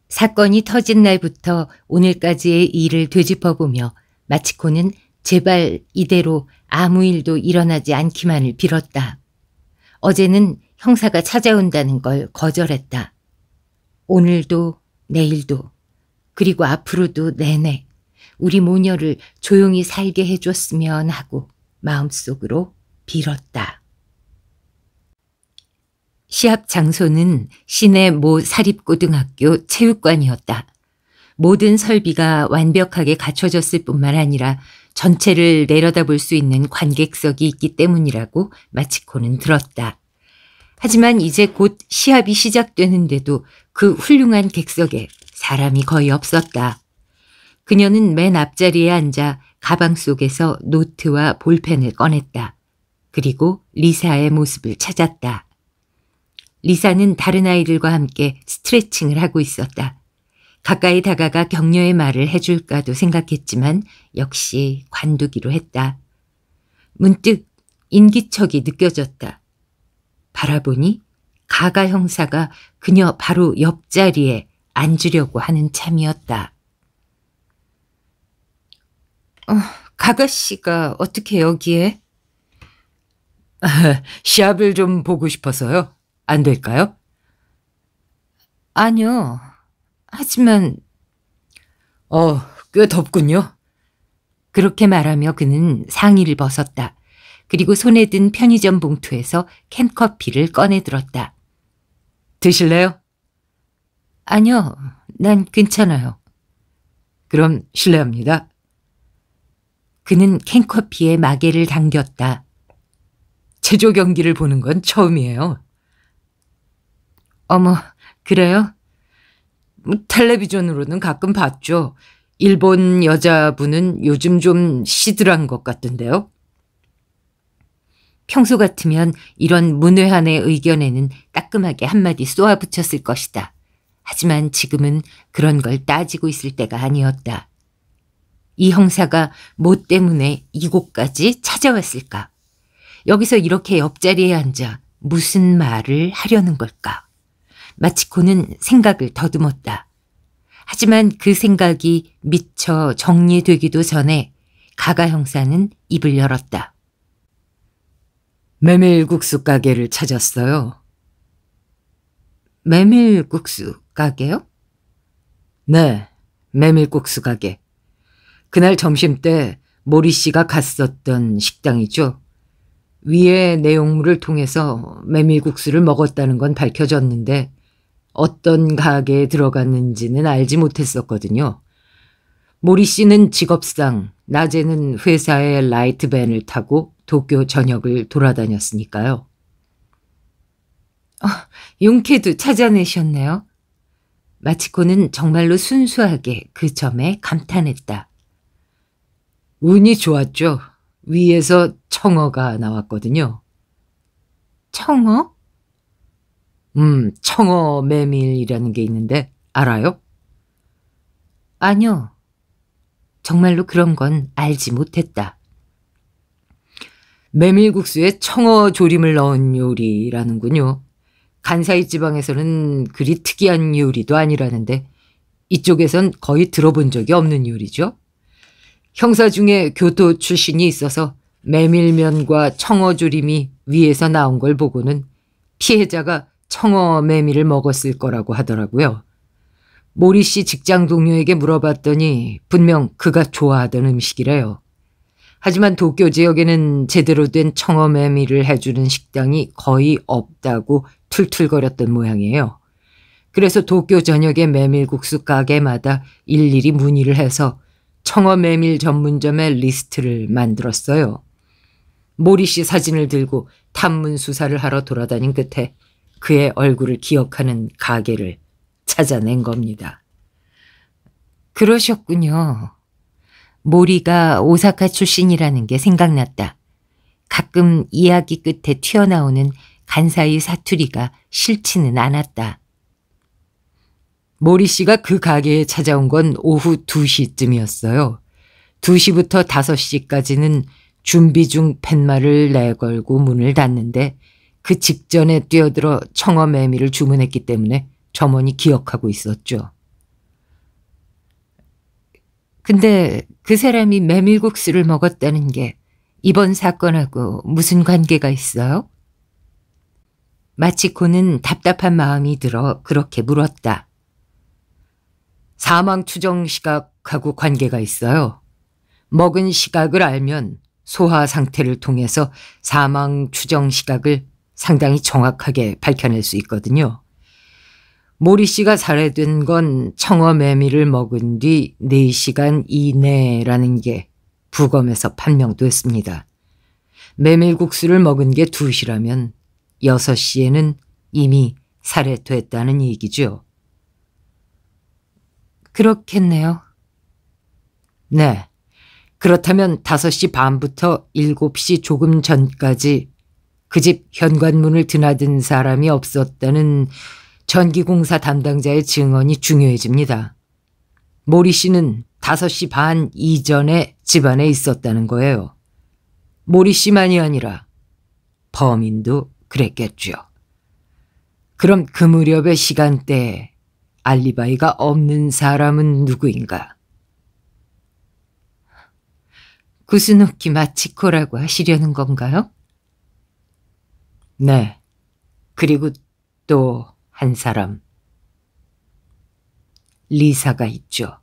S1: 사건이 터진 날부터 오늘까지의 일을 되짚어보며 마치코는 제발 이대로 아무 일도 일어나지 않기만을 빌었다. 어제는 형사가 찾아온다는 걸 거절했다. 오늘도 내일도 그리고 앞으로도 내내 우리 모녀를 조용히 살게 해줬으면 하고 마음속으로 빌었다. 시합 장소는 시내 모 사립고등학교 체육관이었다. 모든 설비가 완벽하게 갖춰졌을 뿐만 아니라 전체를 내려다볼 수 있는 관객석이 있기 때문이라고 마치코는 들었다. 하지만 이제 곧 시합이 시작되는데도 그 훌륭한 객석에 사람이 거의 없었다. 그녀는 맨 앞자리에 앉아 가방 속에서 노트와 볼펜을 꺼냈다. 그리고 리사의 모습을 찾았다. 리사는 다른 아이들과 함께 스트레칭을 하고 있었다. 가까이 다가가 격려의 말을 해줄까도 생각했지만 역시 관두기로 했다. 문득 인기척이 느껴졌다. 바라보니 가가 형사가 그녀 바로 옆자리에 앉으려고 하는 참이었다. 어, 가가 씨가 어떻게 여기에? 시합을 (laughs) 좀 보고 싶어서요. 안 될까요? 아니요. 하지만, 어, 꽤 덥군요. 그렇게 말하며 그는 상의를 벗었다. 그리고 손에 든 편의점 봉투에서 캔커피를 꺼내 들었다. 드실래요? 아니요, 난 괜찮아요. 그럼 실례합니다. 그는 캔커피에 마개를 당겼다. 체조 경기를 보는 건 처음이에요. 어머, 그래요? 텔레비전으로는 가끔 봤죠. 일본 여자분은 요즘 좀 시들한 것 같던데요. 평소 같으면 이런 문외한의 의견에는 따끔하게 한마디 쏘아붙였을 것이다. 하지만 지금은 그런 걸 따지고 있을 때가 아니었다. 이 형사가 뭐 때문에 이곳까지 찾아왔을까? 여기서 이렇게 옆자리에 앉아 무슨 말을 하려는 걸까? 마치코는 생각을 더듬었다. 하지만 그 생각이 미처 정리되기도 전에 가가 형사는 입을 열었다. 메밀국수 가게를 찾았어요. 메밀국수 가게요? 네, 메밀국수 가게. 그날 점심 때 모리 씨가 갔었던 식당이죠. 위의 내용물을 통해서 메밀국수를 먹었다는 건 밝혀졌는데 어떤 가게에 들어갔는지는 알지 못했었거든요. 모리 씨는 직업상 낮에는 회사의 라이트밴을 타고 도쿄 전역을 돌아다녔으니까요. 어, 용케도 찾아내셨네요. 마치코는 정말로 순수하게 그 점에 감탄했다. 운이 좋았죠. 위에서 청어가 나왔거든요. 청어? 음, 청어 메밀이라는 게 있는데 알아요? 아니요. 정말로 그런 건 알지 못했다. 메밀국수에 청어 조림을 넣은 요리라는군요. 간사이 지방에서는 그리 특이한 요리도 아니라는데 이쪽에선 거의 들어본 적이 없는 요리죠. 형사 중에 교토 출신이 있어서 메밀면과 청어조림이 위에서 나온 걸 보고는 피해자가 청어 메밀을 먹었을 거라고 하더라고요. 모리 씨 직장 동료에게 물어봤더니 분명 그가 좋아하던 음식이래요. 하지만 도쿄 지역에는 제대로 된 청어 메밀을 해주는 식당이 거의 없다고 툴툴거렸던 모양이에요. 그래서 도쿄 전역의 메밀국수 가게마다 일일이 문의를 해서 청어 메밀 전문점의 리스트를 만들었어요. 모리 씨 사진을 들고 탐문 수사를 하러 돌아다닌 끝에 그의 얼굴을 기억하는 가게를 찾아낸 겁니다. 그러셨군요. 모리가 오사카 출신이라는 게 생각났다. 가끔 이야기 끝에 튀어나오는 간사의 사투리가 싫지는 않았다. 모리 씨가 그 가게에 찾아온 건 오후 2시쯤이었어요. 2시부터 5시까지는 준비 중 팻말을 내걸고 문을 닫는데 그 직전에 뛰어들어 청어 매미를 주문했기 때문에 점원이 기억하고 있었죠. 근데 그 사람이 메밀국수를 먹었다는 게 이번 사건하고 무슨 관계가 있어요? 마치코는 답답한 마음이 들어 그렇게 물었다. 사망 추정 시각하고 관계가 있어요. 먹은 시각을 알면 소화 상태를 통해서 사망 추정 시각을 상당히 정확하게 밝혀낼 수 있거든요. 모리 씨가 살해된 건 청어 메미를 먹은 뒤 4시간 이내라는 게 부검에서 판명됐습니다. 메밀국수를 먹은 게 2시라면 6시에는 이미 살해됐다는 얘기죠. 그렇겠네요. 네. 그렇다면 5시 반부터 7시 조금 전까지 그집 현관문을 드나든 사람이 없었다는 전기공사 담당자의 증언이 중요해집니다. 모리 씨는 5시 반 이전에 집안에 있었다는 거예요. 모리 씨만이 아니라 범인도 그랬겠죠. 그럼 그 무렵의 시간대에 알리바이가 없는 사람은 누구인가? 구스노키 마치코라고 하시려는 건가요? 네. 그리고 또 한 사람. 리사가 있죠.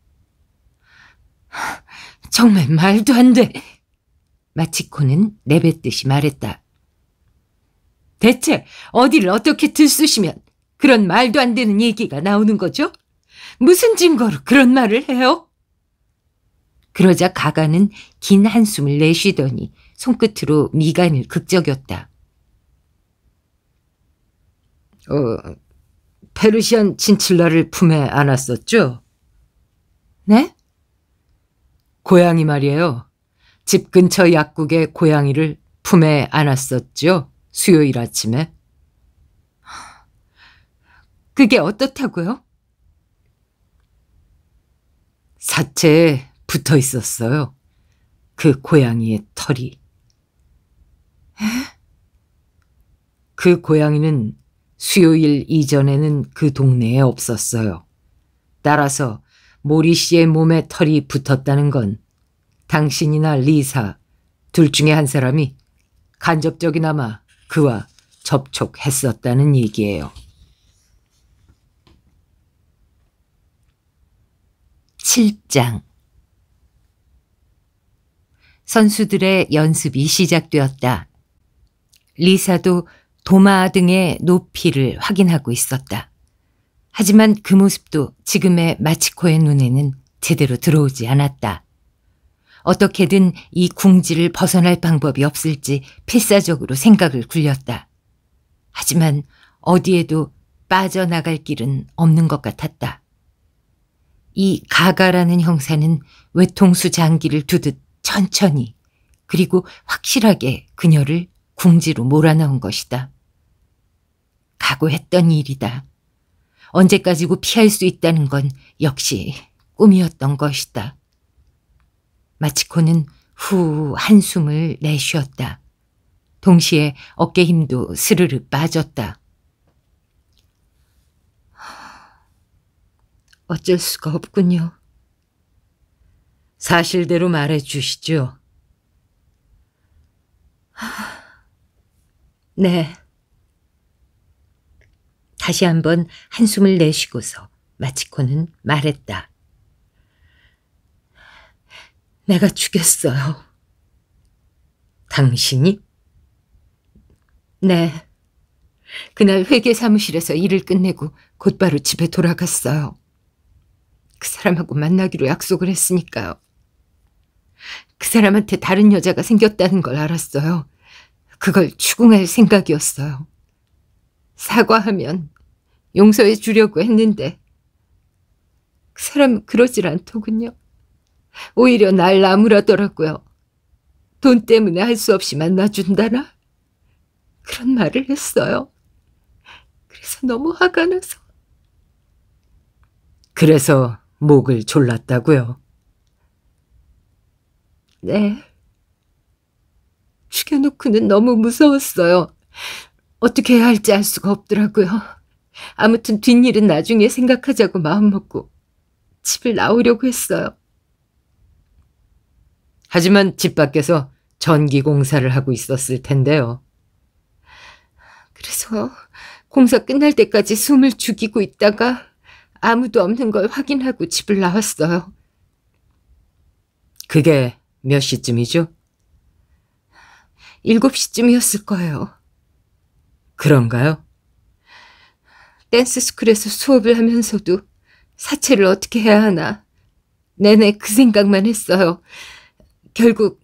S1: (laughs) 정말 말도 안 돼. 마치코는 내뱉듯이 말했다. 대체 어디를 어떻게 들쑤시면 그런 말도 안 되는 얘기가 나오는 거죠? 무슨 증거로 그런 말을 해요? 그러자 가가는 긴 한숨을 내쉬더니 손끝으로 미간을 극적였다. 어, 페르시안 친칠라를 품에 안았었죠? 네? 고양이 말이에요. 집 근처 약국에 고양이를 품에 안았었죠? 수요일 아침에. 그게 어떻다고요? 사체에 붙어 있었어요. 그 고양이의 털이. 에? 그 고양이는 수요일 이전에는 그 동네에 없었어요. 따라서 모리 씨의 몸에 털이 붙었다는 건 당신이나 리사 둘 중에 한 사람이 간접적이나마 그와 접촉했었다는 얘기예요. 7장 선수들의 연습이 시작되었다. 리사도 도마 등의 높이를 확인하고 있었다. 하지만 그 모습도 지금의 마치코의 눈에는 제대로 들어오지 않았다. 어떻게든 이 궁지를 벗어날 방법이 없을지 필사적으로 생각을 굴렸다. 하지만 어디에도 빠져나갈 길은 없는 것 같았다. 이 가가라는 형사는 외통수 장기를 두듯 천천히 그리고 확실하게 그녀를 궁지로 몰아넣은 것이다. 각오했던 일이다. 언제까지고 피할 수 있다는 건 역시 꿈이었던 것이다. 마치코는 후 한숨을 내쉬었다. 동시에 어깨 힘도 스르르 빠졌다. 어쩔 수가 없군요. 사실대로 말해 주시죠. 네. 다시 한번 한숨을 내쉬고서 마치코는 말했다. 내가 죽였어요. 당신이? 네. 그날 회계 사무실에서 일을 끝내고 곧바로 집에 돌아갔어요. 그 사람하고 만나기로 약속을 했으니까요. 그 사람한테 다른 여자가 생겼다는 걸 알았어요. 그걸 추궁할 생각이었어요. 사과하면 용서해 주려고 했는데 그 사람 그러질 않더군요. 오히려 날 나무라더라고요. 돈 때문에 할 수 없이 만나준다나? 그런 말을 했어요. 그래서 너무 화가 나서. 그래서 목을 졸랐다고요? 네. 죽여놓고는 너무 무서웠어요. 어떻게 해야 할지 알 수가 없더라고요. 아무튼 뒷일은 나중에 생각하자고 마음먹고 집을 나오려고 했어요. 하지만 집 밖에서 전기공사를 하고 있었을 텐데요. 그래서 공사 끝날 때까지 숨을 죽이고 있다가 아무도 없는 걸 확인하고 집을 나왔어요. 그게 몇 시쯤이죠? 7시쯤이었을 거예요. 그런가요? 댄스 스쿨에서 수업을 하면서도 사채를 어떻게 해야 하나 내내 그 생각만 했어요. 결국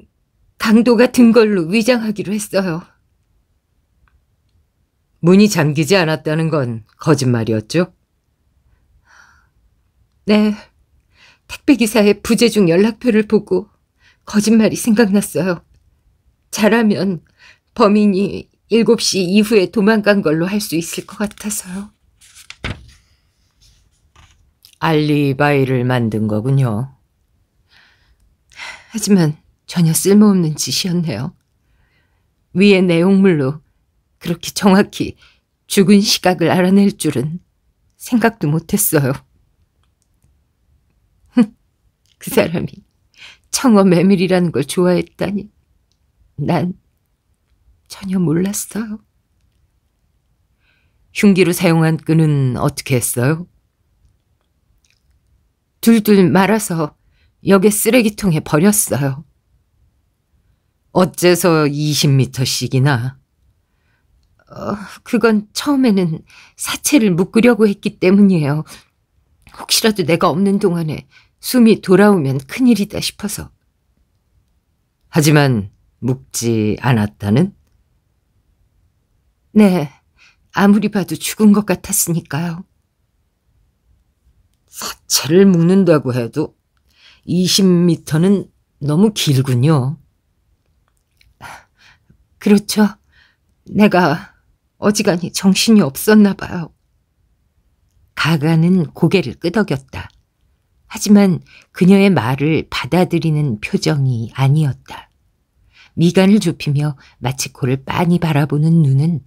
S1: 강도가 든 걸로 위장하기로 했어요. 문이 잠기지 않았다는 건 거짓말이었죠? 네. 택배기사의 부재중 연락표를 보고 거짓말이 생각났어요. 잘하면 범인이 7시 이후에 도망간 걸로 할 수 있을 것 같아서요. 알리바이를 만든 거군요. 하지만 전혀 쓸모없는 짓이었네요. 위의 내용물로 그렇게 정확히 죽은 시각을 알아낼 줄은 생각도 못했어요. 그 사람이 청어 메밀이라는 걸 좋아했다니 난 전혀 몰랐어요. 흉기로 사용한 끈은 어떻게 했어요? 둘둘 말아서 역의 쓰레기통에 버렸어요. 어째서 20미터씩이나? 어, 그건 처음에는 사체를 묶으려고 했기 때문이에요. 혹시라도 내가 없는 동안에 숨이 돌아오면 큰일이다 싶어서. 하지만 묶지 않았다는? 네, 아무리 봐도 죽은 것 같았으니까요. 사체를 묶는다고 해도 20미터는 너무 길군요. 그렇죠. 내가 어지간히 정신이 없었나 봐요. 가가는 고개를 끄덕였다. 하지만 그녀의 말을 받아들이는 표정이 아니었다. 미간을 좁히며 마치 코를 빤히 바라보는 눈은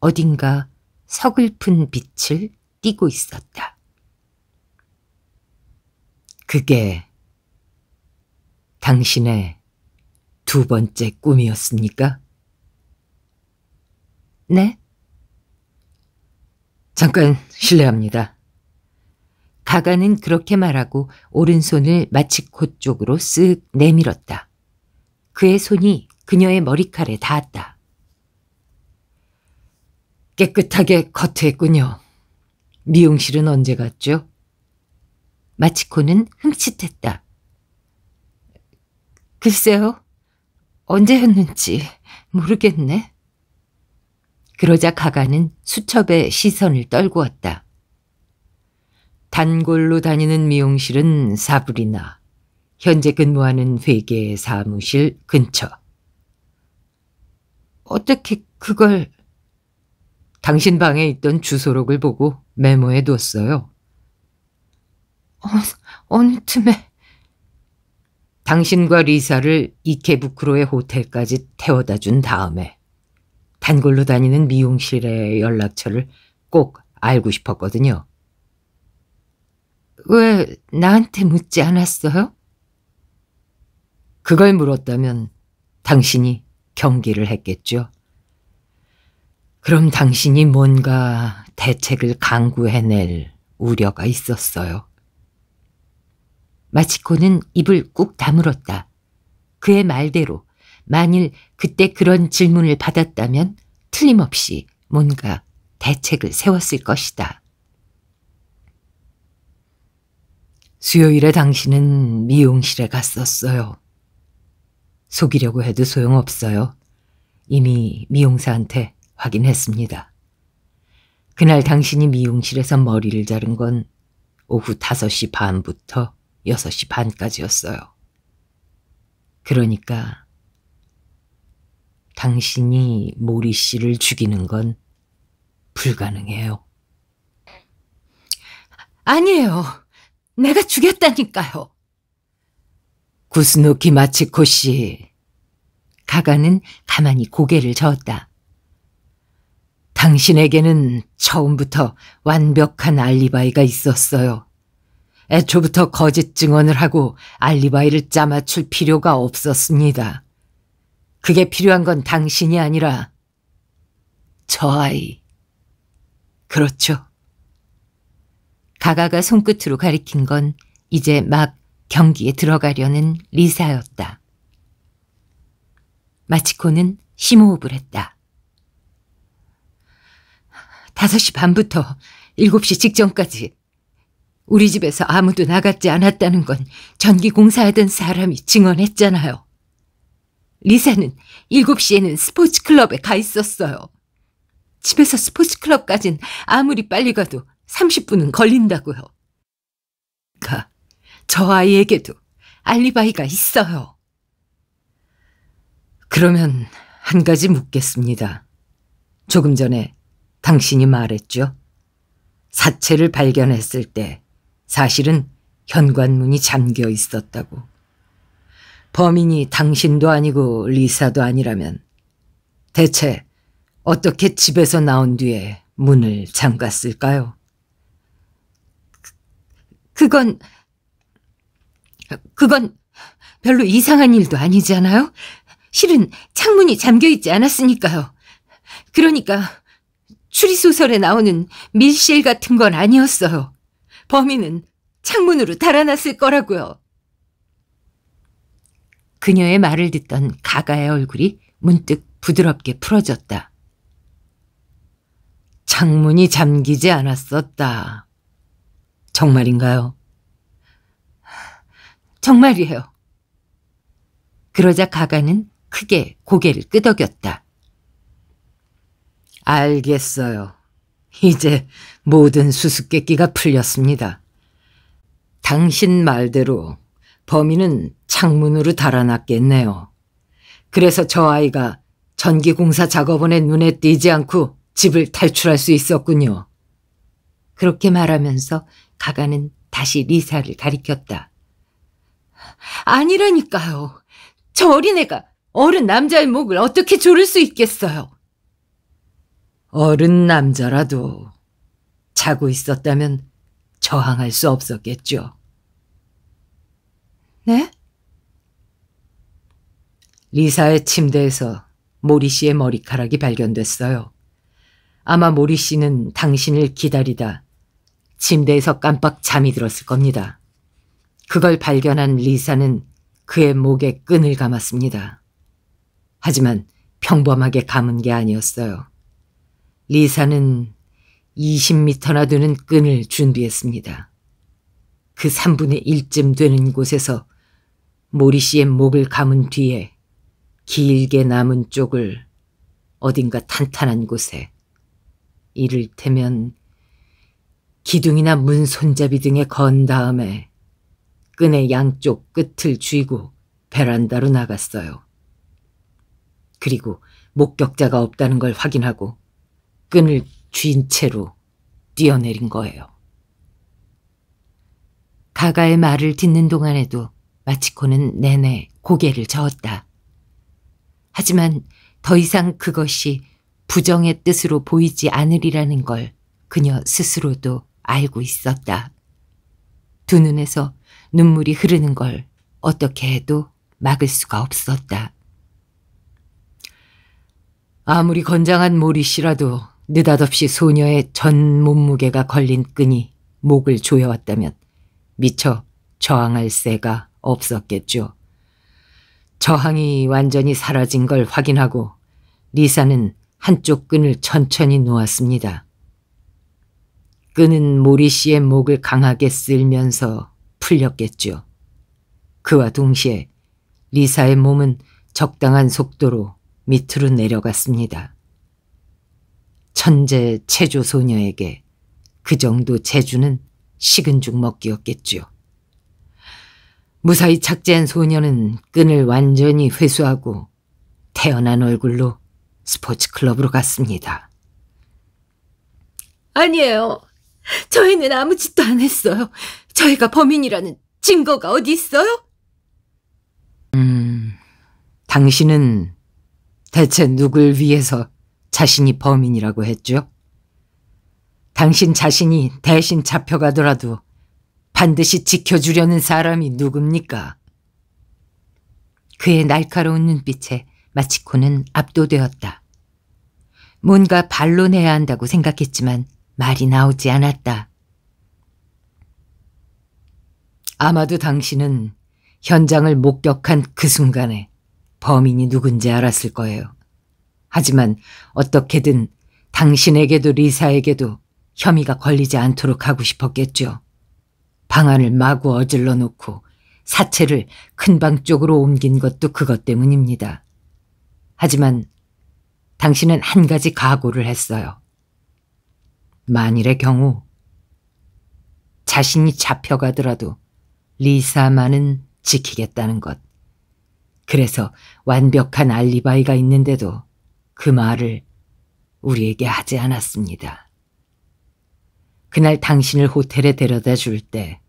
S1: 어딘가 서글픈 빛을 띠고 있었다. 그게 당신의 두 번째 꿈이었습니까? 네? 잠깐 실례합니다. 가가는 그렇게 말하고 오른손을 마치콧 쪽으로 쓱 내밀었다. 그의 손이 그녀의 머리칼에 닿았다. 깨끗하게 커트했군요. 미용실은 언제 갔죠? 마치코는 흠칫했다. 글쎄요. 언제였는지 모르겠네. 그러자 가가는 수첩에 시선을 떨구었다. 단골로 다니는 미용실은 사불이나 현재 근무하는 회계 사무실 근처. 어떻게 그걸... 당신 방에 있던 주소록을 보고 메모해 뒀어요. 어, 어느 틈에. 당신과 리사를 이케부쿠로의 호텔까지 태워다 준 다음에 단골로 다니는 미용실의 연락처를 꼭 알고 싶었거든요. 왜 나한테 묻지 않았어요? 그걸 물었다면 당신이 경기를 했겠죠. 그럼 당신이 뭔가 대책을 강구해낼 우려가 있었어요. 마치코는 입을 꾹 다물었다. 그의 말대로 만일 그때 그런 질문을 받았다면 틀림없이 뭔가 대책을 세웠을 것이다. 수요일에 당신은 미용실에 갔었어요. 속이려고 해도 소용없어요. 이미 미용사한테 확인했습니다. 그날 당신이 미용실에서 머리를 자른 건 오후 5시 반부터 6시 반까지였어요. 그러니까 당신이 모리 씨를 죽이는 건 불가능해요. 아니에요. 내가 죽였다니까요. 구스노키 마치코 씨. 가가는 가만히 고개를 저었다. 당신에게는 처음부터 완벽한 알리바이가 있었어요. 애초부터 거짓 증언을 하고 알리바이를 짜맞출 필요가 없었습니다. 그게 필요한 건 당신이 아니라 저 아이. 그렇죠. 가가가 손끝으로 가리킨 건 이제 막 경기에 들어가려는 리사였다. 마치코는 심호흡을 했다. 5시 반부터 7시 직전까지 우리 집에서 아무도 나갔지 않았다는 건 전기 공사하던 사람이 증언했잖아요. 리사는 7시에는 스포츠 클럽에 가 있었어요. 집에서 스포츠 클럽까진 아무리 빨리 가도 30분은 걸린다고요. 그러니까 저 아이에게도 알리바이가 있어요. 그러면 한 가지 묻겠습니다. 조금 전에 당신이 말했죠? 사체를 발견했을 때 사실은 현관문이 잠겨 있었다고. 범인이 당신도 아니고 리사도 아니라면 대체 어떻게 집에서 나온 뒤에 문을 잠갔을까요? 그, 그건 그건 별로 이상한 일도 아니잖아요. 실은 창문이 잠겨 있지 않았으니까요. 그러니까 추리소설에 나오는 밀실 같은 건 아니었어요. 범인은 창문으로 달아났을 거라고요. 그녀의 말을 듣던 가가의 얼굴이 문득 부드럽게 풀어졌다. 창문이 잠기지 않았었다. 정말인가요? 정말이에요. 그러자 가가는 크게 고개를 끄덕였다. 알겠어요. 이제 모든 수수께끼가 풀렸습니다. 당신 말대로 범인은 창문으로 달아났겠네요. 그래서 저 아이가 전기공사 작업원의 눈에 띄지 않고 집을 탈출할 수 있었군요. 그렇게 말하면서 가가는 다시 리사를 가리켰다. 아니라니까요. 저 어린애가 어른 남자의 목을 어떻게 조를 수 있겠어요. 어른 남자라도 자고 있었다면 저항할 수 없었겠죠. 네? 리사의 침대에서 모리 씨의 머리카락이 발견됐어요. 아마 모리 씨는 당신을 기다리다 침대에서 깜빡 잠이 들었을 겁니다. 그걸 발견한 리사는 그의 목에 끈을 감았습니다. 하지만 평범하게 감은 게 아니었어요. 리사는 20미터나 되는 끈을 준비했습니다. 그 3분의 1쯤 되는 곳에서 모리 씨의 목을 감은 뒤에 길게 남은 쪽을 어딘가 탄탄한 곳에 이를테면 기둥이나 문 손잡이 등에 건 다음에 끈의 양쪽 끝을 쥐고 베란다로 나갔어요. 그리고 목격자가 없다는 걸 확인하고 끈을 쥔 채로 뛰어내린 거예요. 가가의 말을 듣는 동안에도 마치코는 내내 고개를 저었다. 하지만 더 이상 그것이 부정의 뜻으로 보이지 않으리라는 걸 그녀 스스로도 알고 있었다. 두 눈에서 눈물이 흐르는 걸 어떻게 해도 막을 수가 없었다. 아무리 건장한 모리시라도 느닷없이 소녀의 전 몸무게가 걸린 끈이 목을 조여왔다면 미처 저항할 새가 없었겠죠. 저항이 완전히 사라진 걸 확인하고 리사는 한쪽 끈을 천천히 놓았습니다. 끈은 모리 씨의 목을 강하게 쓸면서 풀렸겠죠. 그와 동시에 리사의 몸은 적당한 속도로 밑으로 내려갔습니다. 천재 체조 소녀에게 그 정도 재주는 식은 죽 먹기였겠지요. 무사히 착지한 소녀는 끈을 완전히 회수하고 태어난 얼굴로 스포츠 클럽으로 갔습니다. 아니에요. 저희는 아무 짓도 안 했어요. 저희가 범인이라는 증거가 어디 있어요? 음, 당신은 대체 누굴 위해서 자신이 범인이라고 했죠. 당신 자신이 대신 잡혀가더라도 반드시 지켜주려는 사람이 누굽니까? 그의 날카로운 눈빛에 마치코는 압도되었다. 뭔가 반론해야 한다고 생각했지만 말이 나오지 않았다. 아마도 당신은 현장을 목격한 그 순간에 범인이 누군지 알았을 거예요. 하지만 어떻게든 당신에게도 리사에게도 혐의가 걸리지 않도록 하고 싶었겠죠. 방안을 마구 어질러 놓고 사체를 큰 방 쪽으로 옮긴 것도 그것 때문입니다. 하지만 당신은 한 가지 각오를 했어요. 만일의 경우 자신이 잡혀가더라도 리사만은 지키겠다는 것. 그래서 완벽한 알리바이가 있는데도 그 말을 우리에게 하지 않았습니다. 그날 당신을 호텔에 데려다 줄 때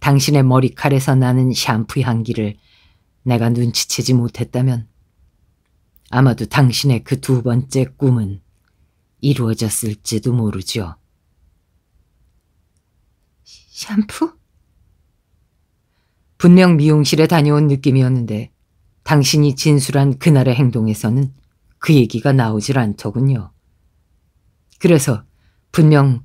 S1: 당신의 머리칼에서 나는 샴푸 향기를 내가 눈치채지 못했다면 아마도 당신의 그 두 번째 꿈은 이루어졌을지도 모르죠. 샴푸? 분명 미용실에 다녀온 느낌이었는데 당신이 진술한 그날의 행동에서는 그 얘기가 나오질 않더군요. 그래서 분명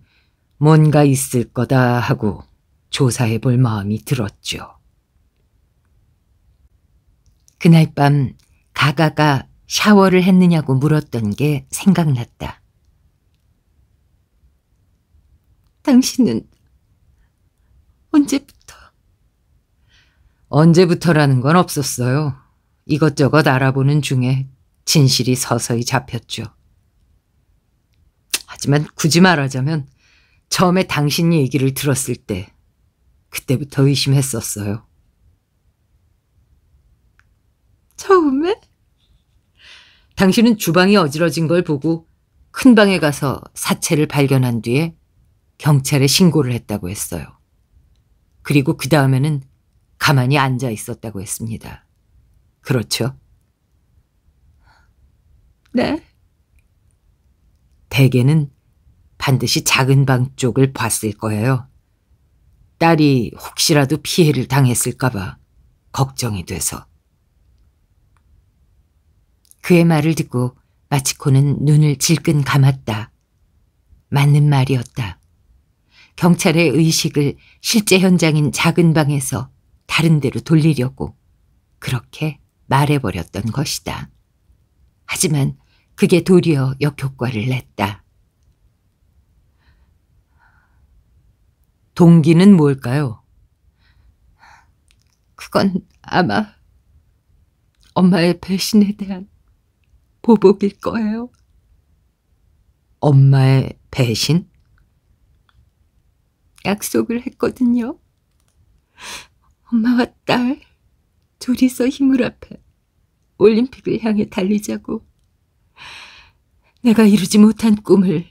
S1: 뭔가 있을 거다 하고 조사해 볼 마음이 들었죠. 그날 밤 가가가 샤워를 했느냐고 물었던 게 생각났다. 당신은 언제부터? 언제부터라는 건 없었어요. 이것저것 알아보는 중에 진실이 서서히 잡혔죠. 하지만 굳이 말하자면 처음에 당신 이 얘기를 들었을 때 그때부터 의심했었어요. 처음에? 당신은 주방이 어지러진 걸 보고 큰 방에 가서 사체를 발견한 뒤에 경찰에 신고를 했다고 했어요. 그리고 그 다음에는 가만히 앉아 있었다고 했습니다. 그렇죠? 네. 대개는 반드시 작은 방 쪽을 봤을 거예요. 딸이 혹시라도 피해를 당했을까봐 걱정이 돼서. 그의 말을 듣고 마치코는 눈을 질끈 감았다. 맞는 말이었다. 경찰의 의식을 실제 현장인 작은 방에서 다른 데로 돌리려고 그렇게 말해버렸던 것이다. 하지만 그게 도리어 역효과를 냈다. 동기는 뭘까요? 그건 아마 엄마의 배신에 대한 보복일 거예요. 엄마의 배신? 약속을 했거든요. 엄마와 딸 둘이서 힘을 합해 올림픽을 향해 달리자고. 내가 이루지 못한 꿈을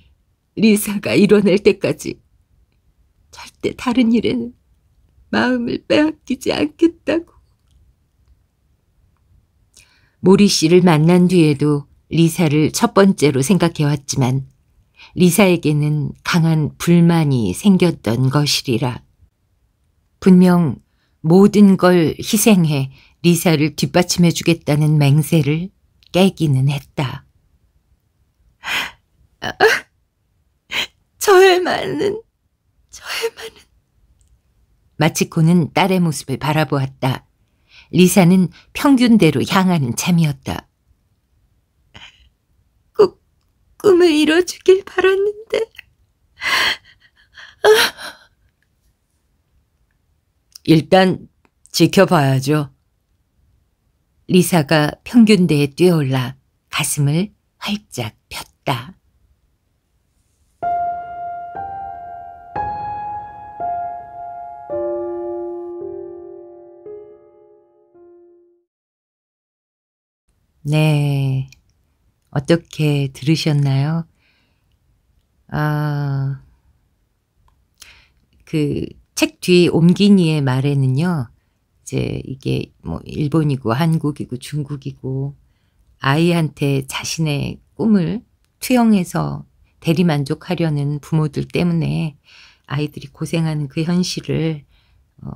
S1: 리사가 이뤄낼 때까지 절대 다른 일에는 마음을 빼앗기지 않겠다고. 모리 씨를 만난 뒤에도 리사를 첫 번째로 생각해왔지만 리사에게는 강한 불만이 생겼던 것이리라. 분명 모든 걸 희생해 리사를 뒷받침해 주겠다는 맹세를 깨기는 했다. 아, 저의 많은, 저의 많은. 마치코는 딸의 모습을 바라보았다. 리사는 평균대로 향하는 참이었다. 꼭 꿈을 이뤄주길 바랐는데. 아. 일단 지켜봐야죠. 리사가 평균대에 뛰어올라 가슴을 활짝 있다. 네. 어떻게 들으셨나요? 아, 그, 책 뒤에 옮기니의 말에는요, 이제 이게 뭐 일본이고 한국이고 중국이고 아이한테 자신의 꿈을 투영해서 대리만족하려는 부모들 때문에 아이들이 고생하는 그 현실을 어,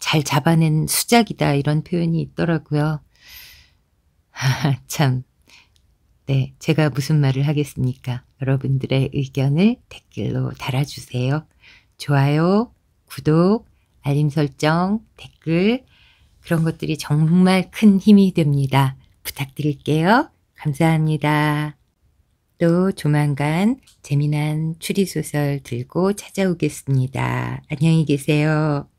S1: 잘 잡아낸 수작이다 이런 표현이 있더라고요. (laughs) 참. 네, 제가 무슨 말을 하겠습니까? 여러분들의 의견을 댓글로 달아주세요. 좋아요, 구독, 알림 설정, 댓글 그런 것들이 정말 큰 힘이 됩니다. 부탁드릴게요. 감사합니다. 또 조만간 재미난 추리소설 들고 찾아오겠습니다. 안녕히 계세요.